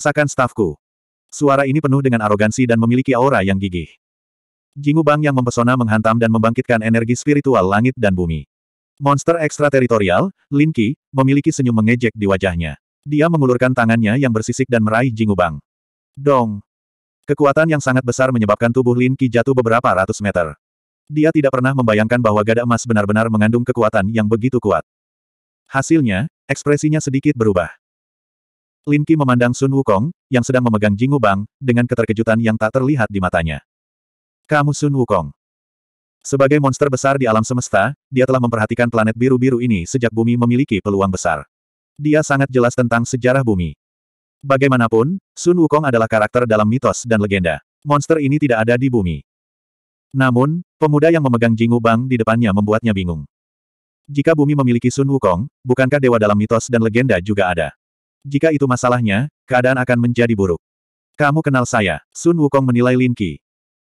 Sakan stafku. Suara ini penuh dengan arogansi dan memiliki aura yang gigih. Jingu Bang yang mempesona menghantam dan membangkitkan energi spiritual langit dan bumi. Monster ekstrateritorial, Lin Qi, memiliki senyum mengejek di wajahnya. Dia mengulurkan tangannya yang bersisik dan meraih Jingu Bang. Dong! Kekuatan yang sangat besar menyebabkan tubuh Lin Qi jatuh beberapa ratus meter. Dia tidak pernah membayangkan bahwa gada emas benar-benar mengandung kekuatan yang begitu kuat. Hasilnya, ekspresinya sedikit berubah. Lin Qi memandang Sun Wukong, yang sedang memegang Jingu Bang, dengan keterkejutan yang tak terlihat di matanya. Kamu Sun Wukong. Sebagai monster besar di alam semesta, dia telah memperhatikan planet biru-biru ini sejak bumi memiliki peluang besar. Dia sangat jelas tentang sejarah bumi. Bagaimanapun, Sun Wukong adalah karakter dalam mitos dan legenda. Monster ini tidak ada di bumi. Namun, pemuda yang memegang Jingu Bang di depannya membuatnya bingung. Jika bumi memiliki Sun Wukong, bukankah dewa dalam mitos dan legenda juga ada? Jika itu masalahnya, keadaan akan menjadi buruk. Kamu kenal saya, Sun Wukong menilai Lin Qi.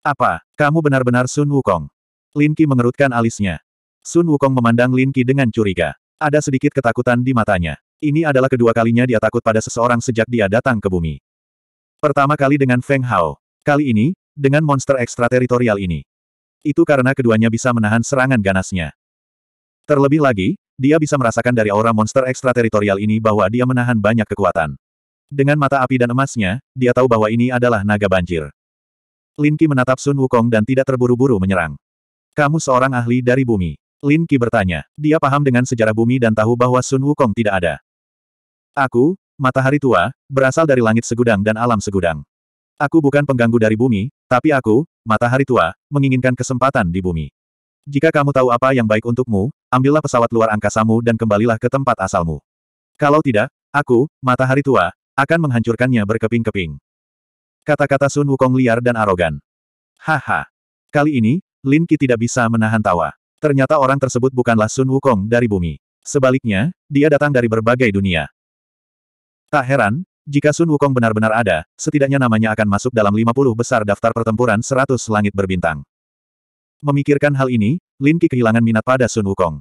Apa, kamu benar-benar Sun Wukong? Lin Qi mengerutkan alisnya. Sun Wukong memandang Lin Qi dengan curiga. Ada sedikit ketakutan di matanya. Ini adalah kedua kalinya dia takut pada seseorang sejak dia datang ke bumi. Pertama kali dengan Feng Hao. Kali ini, dengan monster ekstrateritorial ini. Itu karena keduanya bisa menahan serangan ganasnya. Terlebih lagi, dia bisa merasakan dari aura monster ekstrateritorial ini bahwa dia menahan banyak kekuatan. Dengan mata api dan emasnya, dia tahu bahwa ini adalah naga banjir. Lin Qi menatap Sun Wukong dan tidak terburu-buru menyerang. Kamu seorang ahli dari bumi. Lin Qi bertanya. Dia paham dengan sejarah bumi dan tahu bahwa Sun Wukong tidak ada. Aku, matahari tua, berasal dari langit segudang dan alam segudang. Aku bukan pengganggu dari bumi, tapi aku, matahari tua, menginginkan kesempatan di bumi. Jika kamu tahu apa yang baik untukmu, ambillah pesawat luar angkasamu dan kembalilah ke tempat asalmu. Kalau tidak, aku, matahari tua, akan menghancurkannya berkeping-keping. Kata-kata Sun Wukong liar dan arogan. Haha. Kali ini, Lin Qi tidak bisa menahan tawa. Ternyata orang tersebut bukanlah Sun Wukong dari bumi. Sebaliknya, dia datang dari berbagai dunia. Tak heran, jika Sun Wukong benar-benar ada, setidaknya namanya akan masuk dalam 50 besar daftar pertempuran 100 langit berbintang. Memikirkan hal ini, Lin Qi kehilangan minat pada Sun Wukong.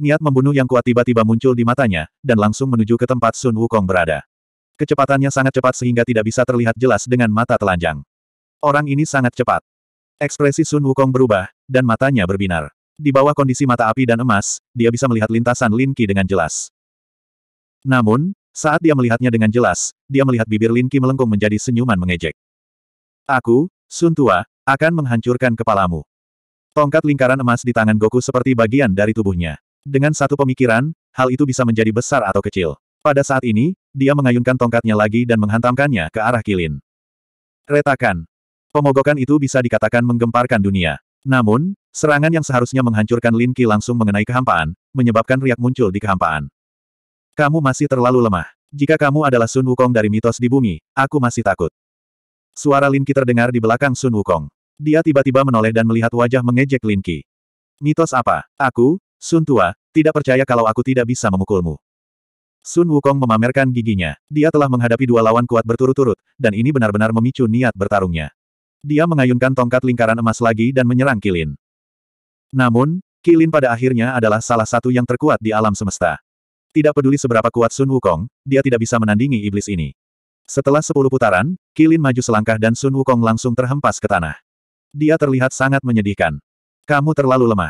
Niat membunuh yang kuat tiba-tiba muncul di matanya, dan langsung menuju ke tempat Sun Wukong berada. Kecepatannya sangat cepat sehingga tidak bisa terlihat jelas dengan mata telanjang. Orang ini sangat cepat. Ekspresi Sun Wukong berubah, dan matanya berbinar. Di bawah kondisi mata api dan emas, dia bisa melihat lintasan Lin Qi dengan jelas. Namun, saat dia melihatnya dengan jelas, dia melihat bibir Lin Qi melengkung menjadi senyuman mengejek. Aku, Sun Tua, akan menghancurkan kepalamu. Tongkat lingkaran emas di tangan Goku seperti bagian dari tubuhnya. Dengan satu pemikiran, hal itu bisa menjadi besar atau kecil. Pada saat ini, dia mengayunkan tongkatnya lagi dan menghantamkannya ke arah Kilin. Retakan. Pemogokan itu bisa dikatakan menggemparkan dunia. Namun, serangan yang seharusnya menghancurkan Lin Qi langsung mengenai kehampaan, menyebabkan riak muncul di kehampaan. Kamu masih terlalu lemah. Jika kamu adalah Sun Wukong dari mitos di bumi, aku masih takut. Suara Lin Qi terdengar di belakang Sun Wukong. Dia tiba-tiba menoleh dan melihat wajah mengejek Lin Qi. Mitos apa? Aku, Sun Tua, tidak percaya kalau aku tidak bisa memukulmu. Sun Wukong memamerkan giginya. Dia telah menghadapi dua lawan kuat berturut-turut, dan ini benar-benar memicu niat bertarungnya. Dia mengayunkan tongkat lingkaran emas lagi dan menyerang Kilin. Namun, Kilin pada akhirnya adalah salah satu yang terkuat di alam semesta. Tidak peduli seberapa kuat Sun Wukong, dia tidak bisa menandingi iblis ini. Setelah sepuluh putaran, Kilin maju selangkah dan Sun Wukong langsung terhempas ke tanah. Dia terlihat sangat menyedihkan. Kamu terlalu lemah.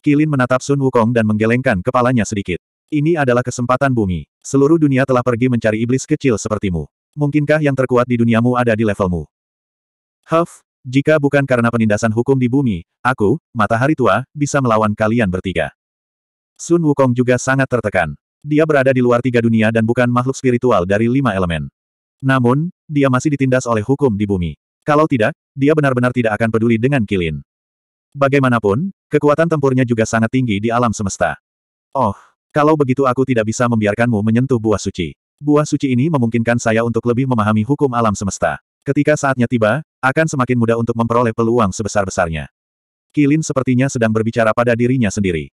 Kilin menatap Sun Wukong dan menggelengkan kepalanya sedikit. Ini adalah kesempatan bumi. Seluruh dunia telah pergi mencari iblis kecil sepertimu. Mungkinkah yang terkuat di duniamu ada di levelmu? Huff, jika bukan karena penindasan hukum di bumi, aku, matahari tua, bisa melawan kalian bertiga. Sun Wukong juga sangat tertekan. Dia berada di luar tiga dunia dan bukan makhluk spiritual dari lima elemen. Namun, dia masih ditindas oleh hukum di bumi. Kalau tidak, dia benar-benar tidak akan peduli dengan Kilin. Bagaimanapun, kekuatan tempurnya juga sangat tinggi di alam semesta. Oh, kalau begitu aku tidak bisa membiarkanmu menyentuh buah suci. Buah suci ini memungkinkan saya untuk lebih memahami hukum alam semesta. Ketika saatnya tiba, akan semakin mudah untuk memperoleh peluang sebesar-besarnya. Kilin sepertinya sedang berbicara pada dirinya sendiri.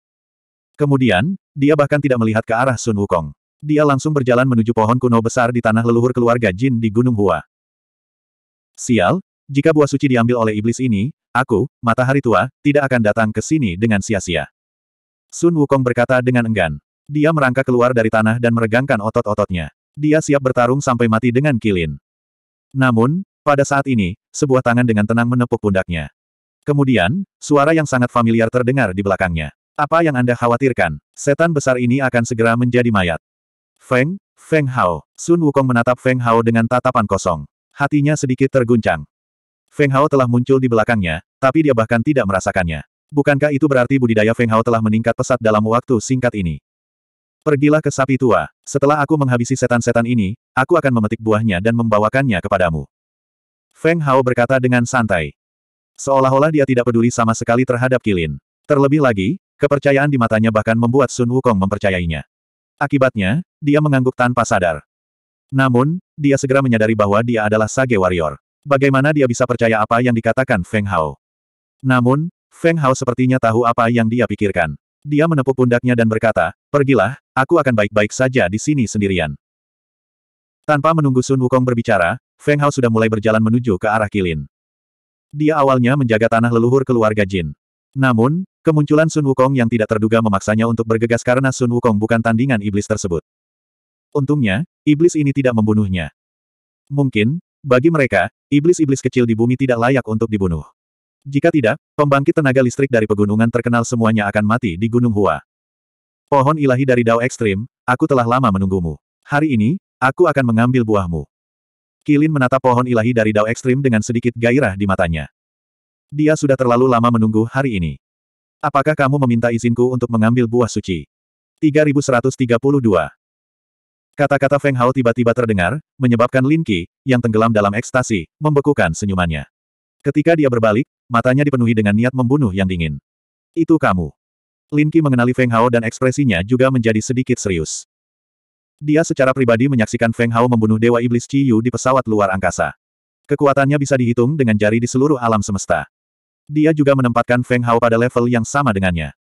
Kemudian, dia bahkan tidak melihat ke arah Sun Wukong. Dia langsung berjalan menuju pohon kuno besar di tanah leluhur keluarga Jin di Gunung Hua. Sial, jika buah suci diambil oleh iblis ini, aku, matahari tua, tidak akan datang ke sini dengan sia-sia. Sun Wukong berkata dengan enggan. Dia merangkak keluar dari tanah dan meregangkan otot-ototnya. Dia siap bertarung sampai mati dengan kilin. Namun, pada saat ini, sebuah tangan dengan tenang menepuk pundaknya. Kemudian, suara yang sangat familiar terdengar di belakangnya. Apa yang Anda khawatirkan? Setan besar ini akan segera menjadi mayat. Feng, Feng Hao. Sun Wukong menatap Feng Hao dengan tatapan kosong hatinya sedikit terguncang. Feng Hao telah muncul di belakangnya, tapi dia bahkan tidak merasakannya. Bukankah itu berarti budidaya Feng Hao telah meningkat pesat dalam waktu singkat ini? Pergilah ke sapi tua. Setelah aku menghabisi setan-setan ini, aku akan memetik buahnya dan membawakannya kepadamu. Feng Hao berkata dengan santai. Seolah-olah dia tidak peduli sama sekali terhadap Kilin. Terlebih lagi, kepercayaan di matanya bahkan membuat Sun Wukong mempercayainya. Akibatnya, dia mengangguk tanpa sadar. Namun, dia segera menyadari bahwa dia adalah Sage Warrior. Bagaimana dia bisa percaya apa yang dikatakan Feng Hao? Namun, Feng Hao sepertinya tahu apa yang dia pikirkan. Dia menepuk pundaknya dan berkata, Pergilah, aku akan baik-baik saja di sini sendirian. Tanpa menunggu Sun Wukong berbicara, Feng Hao sudah mulai berjalan menuju ke arah Kilin. Dia awalnya menjaga tanah leluhur keluarga Jin. Namun, kemunculan Sun Wukong yang tidak terduga memaksanya untuk bergegas karena Sun Wukong bukan tandingan iblis tersebut. Untungnya, iblis ini tidak membunuhnya. Mungkin, bagi mereka, iblis-iblis kecil di bumi tidak layak untuk dibunuh. Jika tidak, pembangkit tenaga listrik dari pegunungan terkenal semuanya akan mati di Gunung Hua. Pohon ilahi dari Dao Ekstrim, aku telah lama menunggumu. Hari ini, aku akan mengambil buahmu. Kilin menatap pohon ilahi dari Dao Ekstrim dengan sedikit gairah di matanya. Dia sudah terlalu lama menunggu hari ini. Apakah kamu meminta izinku untuk mengambil buah suci? 3132 Kata-kata Feng Hao tiba-tiba terdengar, menyebabkan Lin Qi, yang tenggelam dalam ekstasi, membekukan senyumannya. Ketika dia berbalik, matanya dipenuhi dengan niat membunuh yang dingin. Itu kamu. Lin Qi mengenali Feng Hao dan ekspresinya juga menjadi sedikit serius. Dia secara pribadi menyaksikan Feng Hao membunuh Dewa Iblis Qi Yu di pesawat luar angkasa. Kekuatannya bisa dihitung dengan jari di seluruh alam semesta. Dia juga menempatkan Feng Hao pada level yang sama dengannya.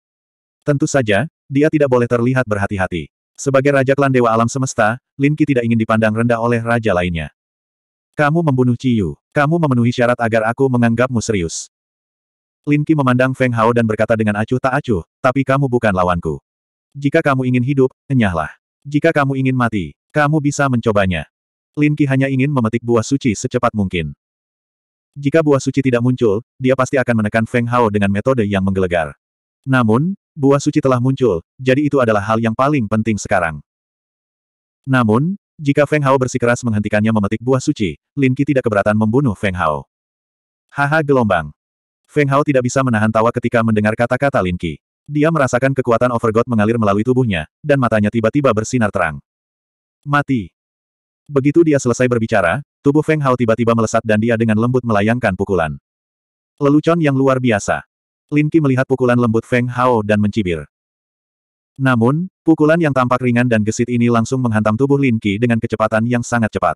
Tentu saja, dia tidak boleh terlihat berhati-hati. Sebagai Raja Klan Dewa Alam Semesta, Lin Qi tidak ingin dipandang rendah oleh raja lainnya. Kamu membunuh Ciyu. Kamu memenuhi syarat agar aku menganggapmu serius. Lin Qi memandang Feng Hao dan berkata dengan acuh tak acuh, tapi kamu bukan lawanku. Jika kamu ingin hidup, enyahlah. Jika kamu ingin mati, kamu bisa mencobanya. Lin Qi hanya ingin memetik buah suci secepat mungkin. Jika buah suci tidak muncul, dia pasti akan menekan Feng Hao dengan metode yang menggelegar. Namun, buah suci telah muncul, jadi itu adalah hal yang paling penting sekarang. Namun, jika Feng Hao bersikeras menghentikannya memetik buah suci, Lin Qi tidak keberatan membunuh Feng Hao. Haha gelombang. Feng Hao tidak bisa menahan tawa ketika mendengar kata-kata Lin Qi. Dia merasakan kekuatan overgod mengalir melalui tubuhnya, dan matanya tiba-tiba bersinar terang. Mati. Begitu dia selesai berbicara, tubuh Feng Hao tiba-tiba melesat dan dia dengan lembut melayangkan pukulan. Lelucon yang luar biasa. Lin Qi melihat pukulan lembut Feng Hao dan mencibir. Namun, pukulan yang tampak ringan dan gesit ini langsung menghantam tubuh Lin Qi dengan kecepatan yang sangat cepat.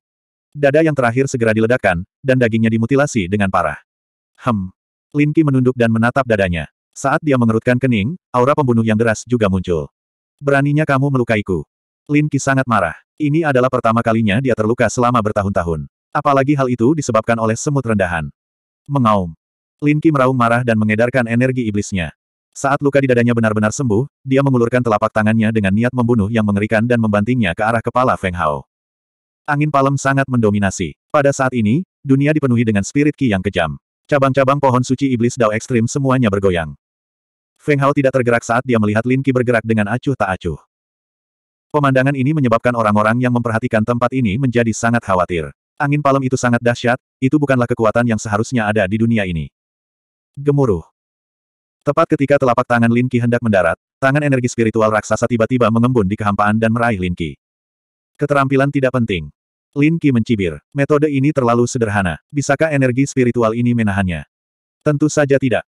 Dada yang terakhir segera diledakkan, dan dagingnya dimutilasi dengan parah. Hem. Lin Qi menunduk dan menatap dadanya. Saat dia mengerutkan kening, aura pembunuh yang deras juga muncul. Beraninya kamu melukaiku. Lin Qi sangat marah. Ini adalah pertama kalinya dia terluka selama bertahun-tahun. Apalagi hal itu disebabkan oleh semut rendahan. Mengaum. Lin Qi meraung marah dan mengedarkan energi iblisnya. Saat luka di dadanya benar-benar sembuh, dia mengulurkan telapak tangannya dengan niat membunuh yang mengerikan dan membantingnya ke arah kepala Feng Hao. Angin palem sangat mendominasi. Pada saat ini, dunia dipenuhi dengan spirit Qi yang kejam. Cabang-cabang pohon suci iblis Dao ekstrim semuanya bergoyang. Feng Hao tidak tergerak saat dia melihat Lin Qi bergerak dengan acuh tak acuh. Pemandangan ini menyebabkan orang-orang yang memperhatikan tempat ini menjadi sangat khawatir. Angin palem itu sangat dahsyat, itu bukanlah kekuatan yang seharusnya ada di dunia ini. Gemuruh. Tepat ketika telapak tangan Lin hendak mendarat, tangan energi spiritual raksasa tiba-tiba mengembun di kehampaan dan meraih Lin Keterampilan tidak penting. Lin mencibir, metode ini terlalu sederhana. Bisakah energi spiritual ini menahannya? Tentu saja tidak.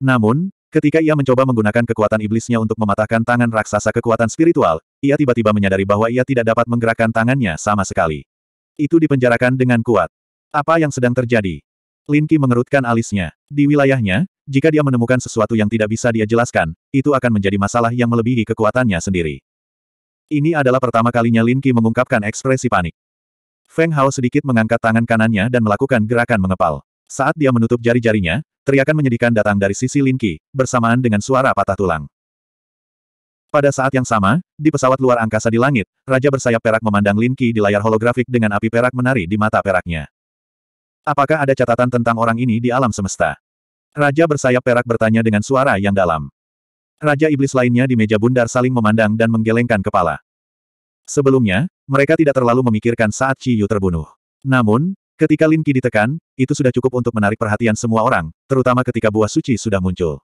Namun, ketika ia mencoba menggunakan kekuatan iblisnya untuk mematahkan tangan raksasa kekuatan spiritual, ia tiba-tiba menyadari bahwa ia tidak dapat menggerakkan tangannya sama sekali. Itu dipenjarakan dengan kuat. Apa yang sedang terjadi? Lin Qi mengerutkan alisnya. Di wilayahnya, jika dia menemukan sesuatu yang tidak bisa dia jelaskan, itu akan menjadi masalah yang melebihi kekuatannya sendiri. Ini adalah pertama kalinya Lin Qi mengungkapkan ekspresi panik. Feng Hao sedikit mengangkat tangan kanannya dan melakukan gerakan mengepal. Saat dia menutup jari-jarinya, teriakan menyedihkan datang dari sisi Lin Qi, bersamaan dengan suara patah tulang. Pada saat yang sama, di pesawat luar angkasa di langit, Raja bersayap perak memandang Lin Qi di layar holografik dengan api perak menari di mata peraknya. Apakah ada catatan tentang orang ini di alam semesta? Raja bersayap perak bertanya dengan suara yang dalam. Raja iblis lainnya di meja bundar saling memandang dan menggelengkan kepala. Sebelumnya, mereka tidak terlalu memikirkan saat Chi terbunuh. Namun, ketika Lin Qi ditekan, itu sudah cukup untuk menarik perhatian semua orang, terutama ketika buah suci sudah muncul.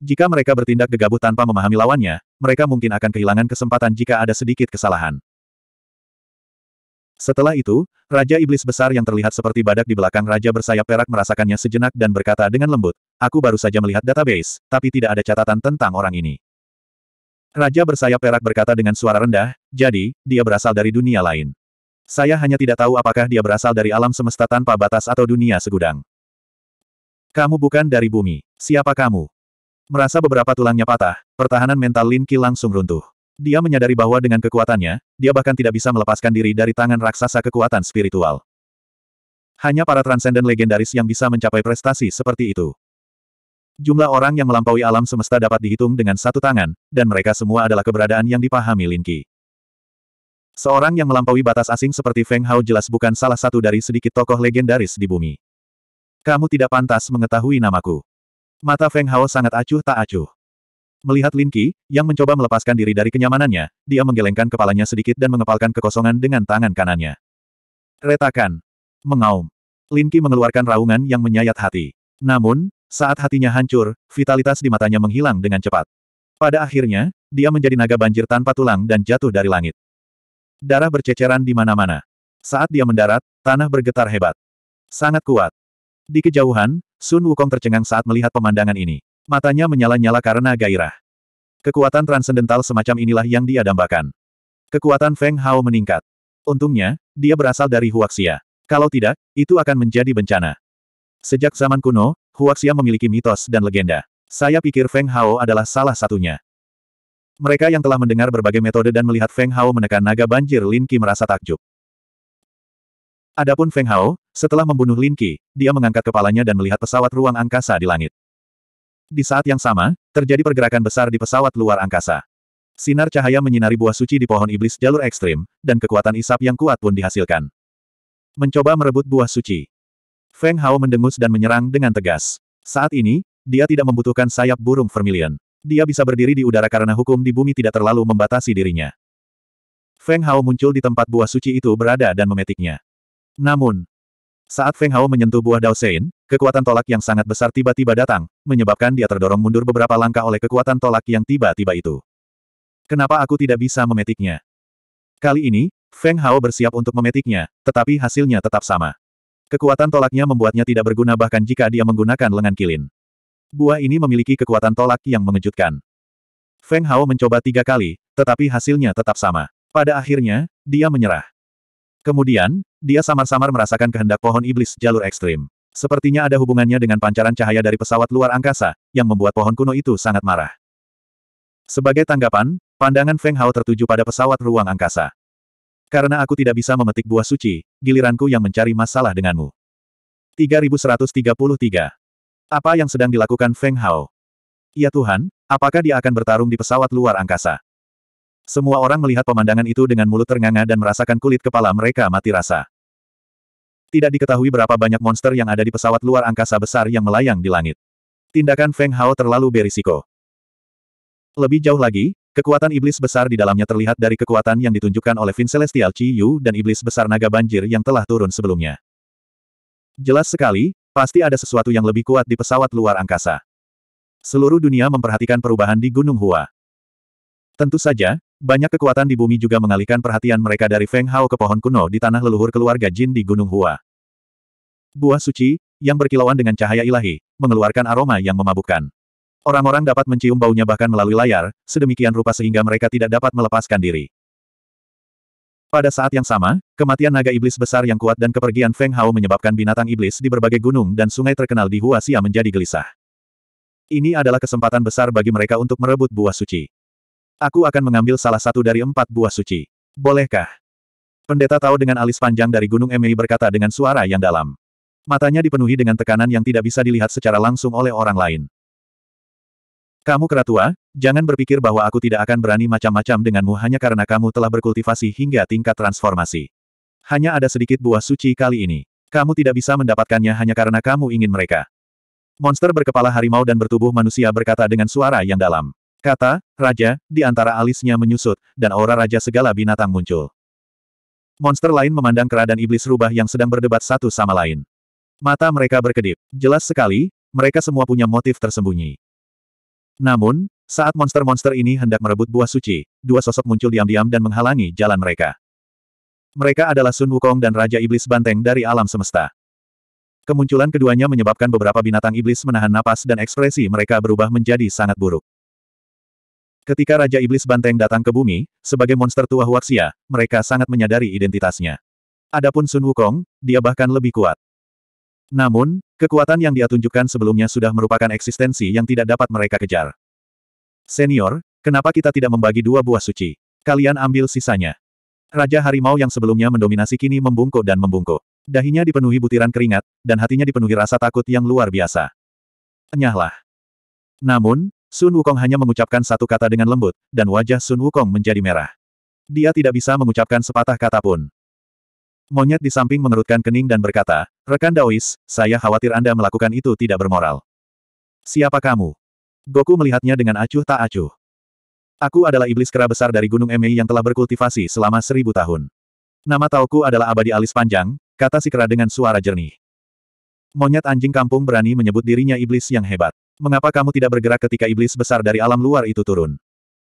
Jika mereka bertindak gegabah tanpa memahami lawannya, mereka mungkin akan kehilangan kesempatan jika ada sedikit kesalahan. Setelah itu, Raja Iblis Besar yang terlihat seperti badak di belakang Raja Bersayap Perak merasakannya sejenak dan berkata dengan lembut, Aku baru saja melihat database, tapi tidak ada catatan tentang orang ini. Raja Bersayap Perak berkata dengan suara rendah, jadi, dia berasal dari dunia lain. Saya hanya tidak tahu apakah dia berasal dari alam semesta tanpa batas atau dunia segudang. Kamu bukan dari bumi. Siapa kamu? Merasa beberapa tulangnya patah, pertahanan mental Lin Qi langsung runtuh. Dia menyadari bahwa dengan kekuatannya, dia bahkan tidak bisa melepaskan diri dari tangan raksasa kekuatan spiritual. Hanya para transenden legendaris yang bisa mencapai prestasi seperti itu. Jumlah orang yang melampaui alam semesta dapat dihitung dengan satu tangan, dan mereka semua adalah keberadaan yang dipahami Qi. Seorang yang melampaui batas asing seperti Feng Hao jelas bukan salah satu dari sedikit tokoh legendaris di bumi. Kamu tidak pantas mengetahui namaku. Mata Feng Hao sangat acuh tak acuh. Melihat Lin Qi, yang mencoba melepaskan diri dari kenyamanannya, dia menggelengkan kepalanya sedikit dan mengepalkan kekosongan dengan tangan kanannya. Retakan. Mengaum. Lin Qi mengeluarkan raungan yang menyayat hati. Namun, saat hatinya hancur, vitalitas di matanya menghilang dengan cepat. Pada akhirnya, dia menjadi naga banjir tanpa tulang dan jatuh dari langit. Darah berceceran di mana-mana. Saat dia mendarat, tanah bergetar hebat. Sangat kuat. Di kejauhan, Sun Wukong tercengang saat melihat pemandangan ini. Matanya menyala-nyala karena gairah. Kekuatan transendental semacam inilah yang dia dambakan. Kekuatan Feng Hao meningkat. Untungnya, dia berasal dari Huaxia. Kalau tidak, itu akan menjadi bencana. Sejak zaman kuno, Huaxia memiliki mitos dan legenda. Saya pikir Feng Hao adalah salah satunya. Mereka yang telah mendengar berbagai metode dan melihat Feng Hao menekan naga banjir Lin Qi merasa takjub. Adapun Feng Hao, setelah membunuh Lin Qi, dia mengangkat kepalanya dan melihat pesawat ruang angkasa di langit. Di saat yang sama, terjadi pergerakan besar di pesawat luar angkasa. Sinar cahaya menyinari buah suci di pohon iblis jalur ekstrim, dan kekuatan isap yang kuat pun dihasilkan. Mencoba merebut buah suci. Feng Hao mendengus dan menyerang dengan tegas. Saat ini, dia tidak membutuhkan sayap burung vermilion. Dia bisa berdiri di udara karena hukum di bumi tidak terlalu membatasi dirinya. Feng Hao muncul di tempat buah suci itu berada dan memetiknya. Namun, saat Feng Hao menyentuh buah Dao Daosein, kekuatan tolak yang sangat besar tiba-tiba datang, menyebabkan dia terdorong mundur beberapa langkah oleh kekuatan tolak yang tiba-tiba itu. Kenapa aku tidak bisa memetiknya? Kali ini, Feng Hao bersiap untuk memetiknya, tetapi hasilnya tetap sama. Kekuatan tolaknya membuatnya tidak berguna bahkan jika dia menggunakan lengan kilin. Buah ini memiliki kekuatan tolak yang mengejutkan. Feng Hao mencoba tiga kali, tetapi hasilnya tetap sama. Pada akhirnya, dia menyerah. Kemudian, dia samar-samar merasakan kehendak pohon iblis jalur ekstrim. Sepertinya ada hubungannya dengan pancaran cahaya dari pesawat luar angkasa, yang membuat pohon kuno itu sangat marah. Sebagai tanggapan, pandangan Feng Hao tertuju pada pesawat ruang angkasa. Karena aku tidak bisa memetik buah suci, giliranku yang mencari masalah denganmu. 3133. Apa yang sedang dilakukan Feng Hao? Ya Tuhan, apakah dia akan bertarung di pesawat luar angkasa? Semua orang melihat pemandangan itu dengan mulut ternganga dan merasakan kulit kepala mereka mati rasa. Tidak diketahui berapa banyak monster yang ada di pesawat luar angkasa besar yang melayang di langit. Tindakan Feng Hao terlalu berisiko. Lebih jauh lagi, kekuatan iblis besar di dalamnya terlihat dari kekuatan yang ditunjukkan oleh Vin Celestial Chi Yu dan iblis besar naga banjir yang telah turun sebelumnya. Jelas sekali, pasti ada sesuatu yang lebih kuat di pesawat luar angkasa. Seluruh dunia memperhatikan perubahan di Gunung Hua. Tentu saja, banyak kekuatan di bumi juga mengalihkan perhatian mereka dari Feng Hao ke pohon kuno di tanah leluhur keluarga Jin di Gunung Hua. Buah suci, yang berkilauan dengan cahaya ilahi, mengeluarkan aroma yang memabukkan. Orang-orang dapat mencium baunya bahkan melalui layar, sedemikian rupa sehingga mereka tidak dapat melepaskan diri. Pada saat yang sama, kematian naga iblis besar yang kuat dan kepergian Feng Hao menyebabkan binatang iblis di berbagai gunung dan sungai terkenal di Hua Xia menjadi gelisah. Ini adalah kesempatan besar bagi mereka untuk merebut buah suci. Aku akan mengambil salah satu dari empat buah suci. Bolehkah? Pendeta tahu dengan alis panjang dari Gunung Emei berkata dengan suara yang dalam. Matanya dipenuhi dengan tekanan yang tidak bisa dilihat secara langsung oleh orang lain. Kamu keratua, jangan berpikir bahwa aku tidak akan berani macam-macam denganmu hanya karena kamu telah berkultivasi hingga tingkat transformasi. Hanya ada sedikit buah suci kali ini. Kamu tidak bisa mendapatkannya hanya karena kamu ingin mereka. Monster berkepala harimau dan bertubuh manusia berkata dengan suara yang dalam. Kata, Raja, di antara alisnya menyusut, dan aura Raja segala binatang muncul. Monster lain memandang kera dan iblis rubah yang sedang berdebat satu sama lain. Mata mereka berkedip. Jelas sekali, mereka semua punya motif tersembunyi. Namun, saat monster-monster ini hendak merebut buah suci, dua sosok muncul diam-diam dan menghalangi jalan mereka. Mereka adalah Sun Wukong dan Raja Iblis Banteng dari alam semesta. Kemunculan keduanya menyebabkan beberapa binatang iblis menahan napas dan ekspresi mereka berubah menjadi sangat buruk. Ketika Raja Iblis Banteng datang ke bumi, sebagai monster tua Huaxia, mereka sangat menyadari identitasnya. Adapun Sun Wukong, dia bahkan lebih kuat. Namun, kekuatan yang dia tunjukkan sebelumnya sudah merupakan eksistensi yang tidak dapat mereka kejar. Senior, kenapa kita tidak membagi dua buah suci? Kalian ambil sisanya. Raja Harimau yang sebelumnya mendominasi kini membungkuk dan membungkuk. Dahinya dipenuhi butiran keringat, dan hatinya dipenuhi rasa takut yang luar biasa. Enyahlah. Namun, Sun Wukong hanya mengucapkan satu kata dengan lembut, dan wajah Sun Wukong menjadi merah. Dia tidak bisa mengucapkan sepatah kata pun. Monyet di samping mengerutkan kening dan berkata, Rekan Daois, saya khawatir Anda melakukan itu tidak bermoral. Siapa kamu? Goku melihatnya dengan acuh tak acuh. Aku adalah iblis kera besar dari Gunung Emei yang telah berkultivasi selama seribu tahun. Nama tauku adalah abadi alis panjang, kata si kera dengan suara jernih. Monyet anjing kampung berani menyebut dirinya iblis yang hebat. Mengapa kamu tidak bergerak ketika iblis besar dari alam luar itu turun?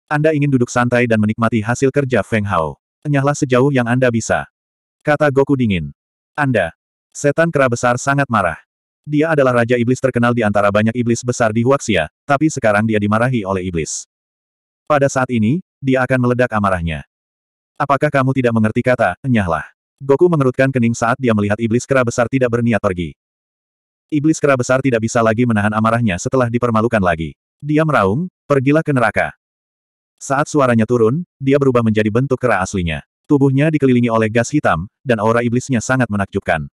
Anda ingin duduk santai dan menikmati hasil kerja Feng Hao. Enyahlah sejauh yang Anda bisa. Kata Goku dingin. Anda. Setan kera besar sangat marah. Dia adalah raja iblis terkenal di antara banyak iblis besar di Huaxia, tapi sekarang dia dimarahi oleh iblis. Pada saat ini, dia akan meledak amarahnya. Apakah kamu tidak mengerti kata, enyahlah? Goku mengerutkan kening saat dia melihat iblis kera besar tidak berniat pergi. Iblis kera besar tidak bisa lagi menahan amarahnya setelah dipermalukan lagi. Dia meraung, pergilah ke neraka. Saat suaranya turun, dia berubah menjadi bentuk kera aslinya. Tubuhnya dikelilingi oleh gas hitam, dan aura iblisnya sangat menakjubkan.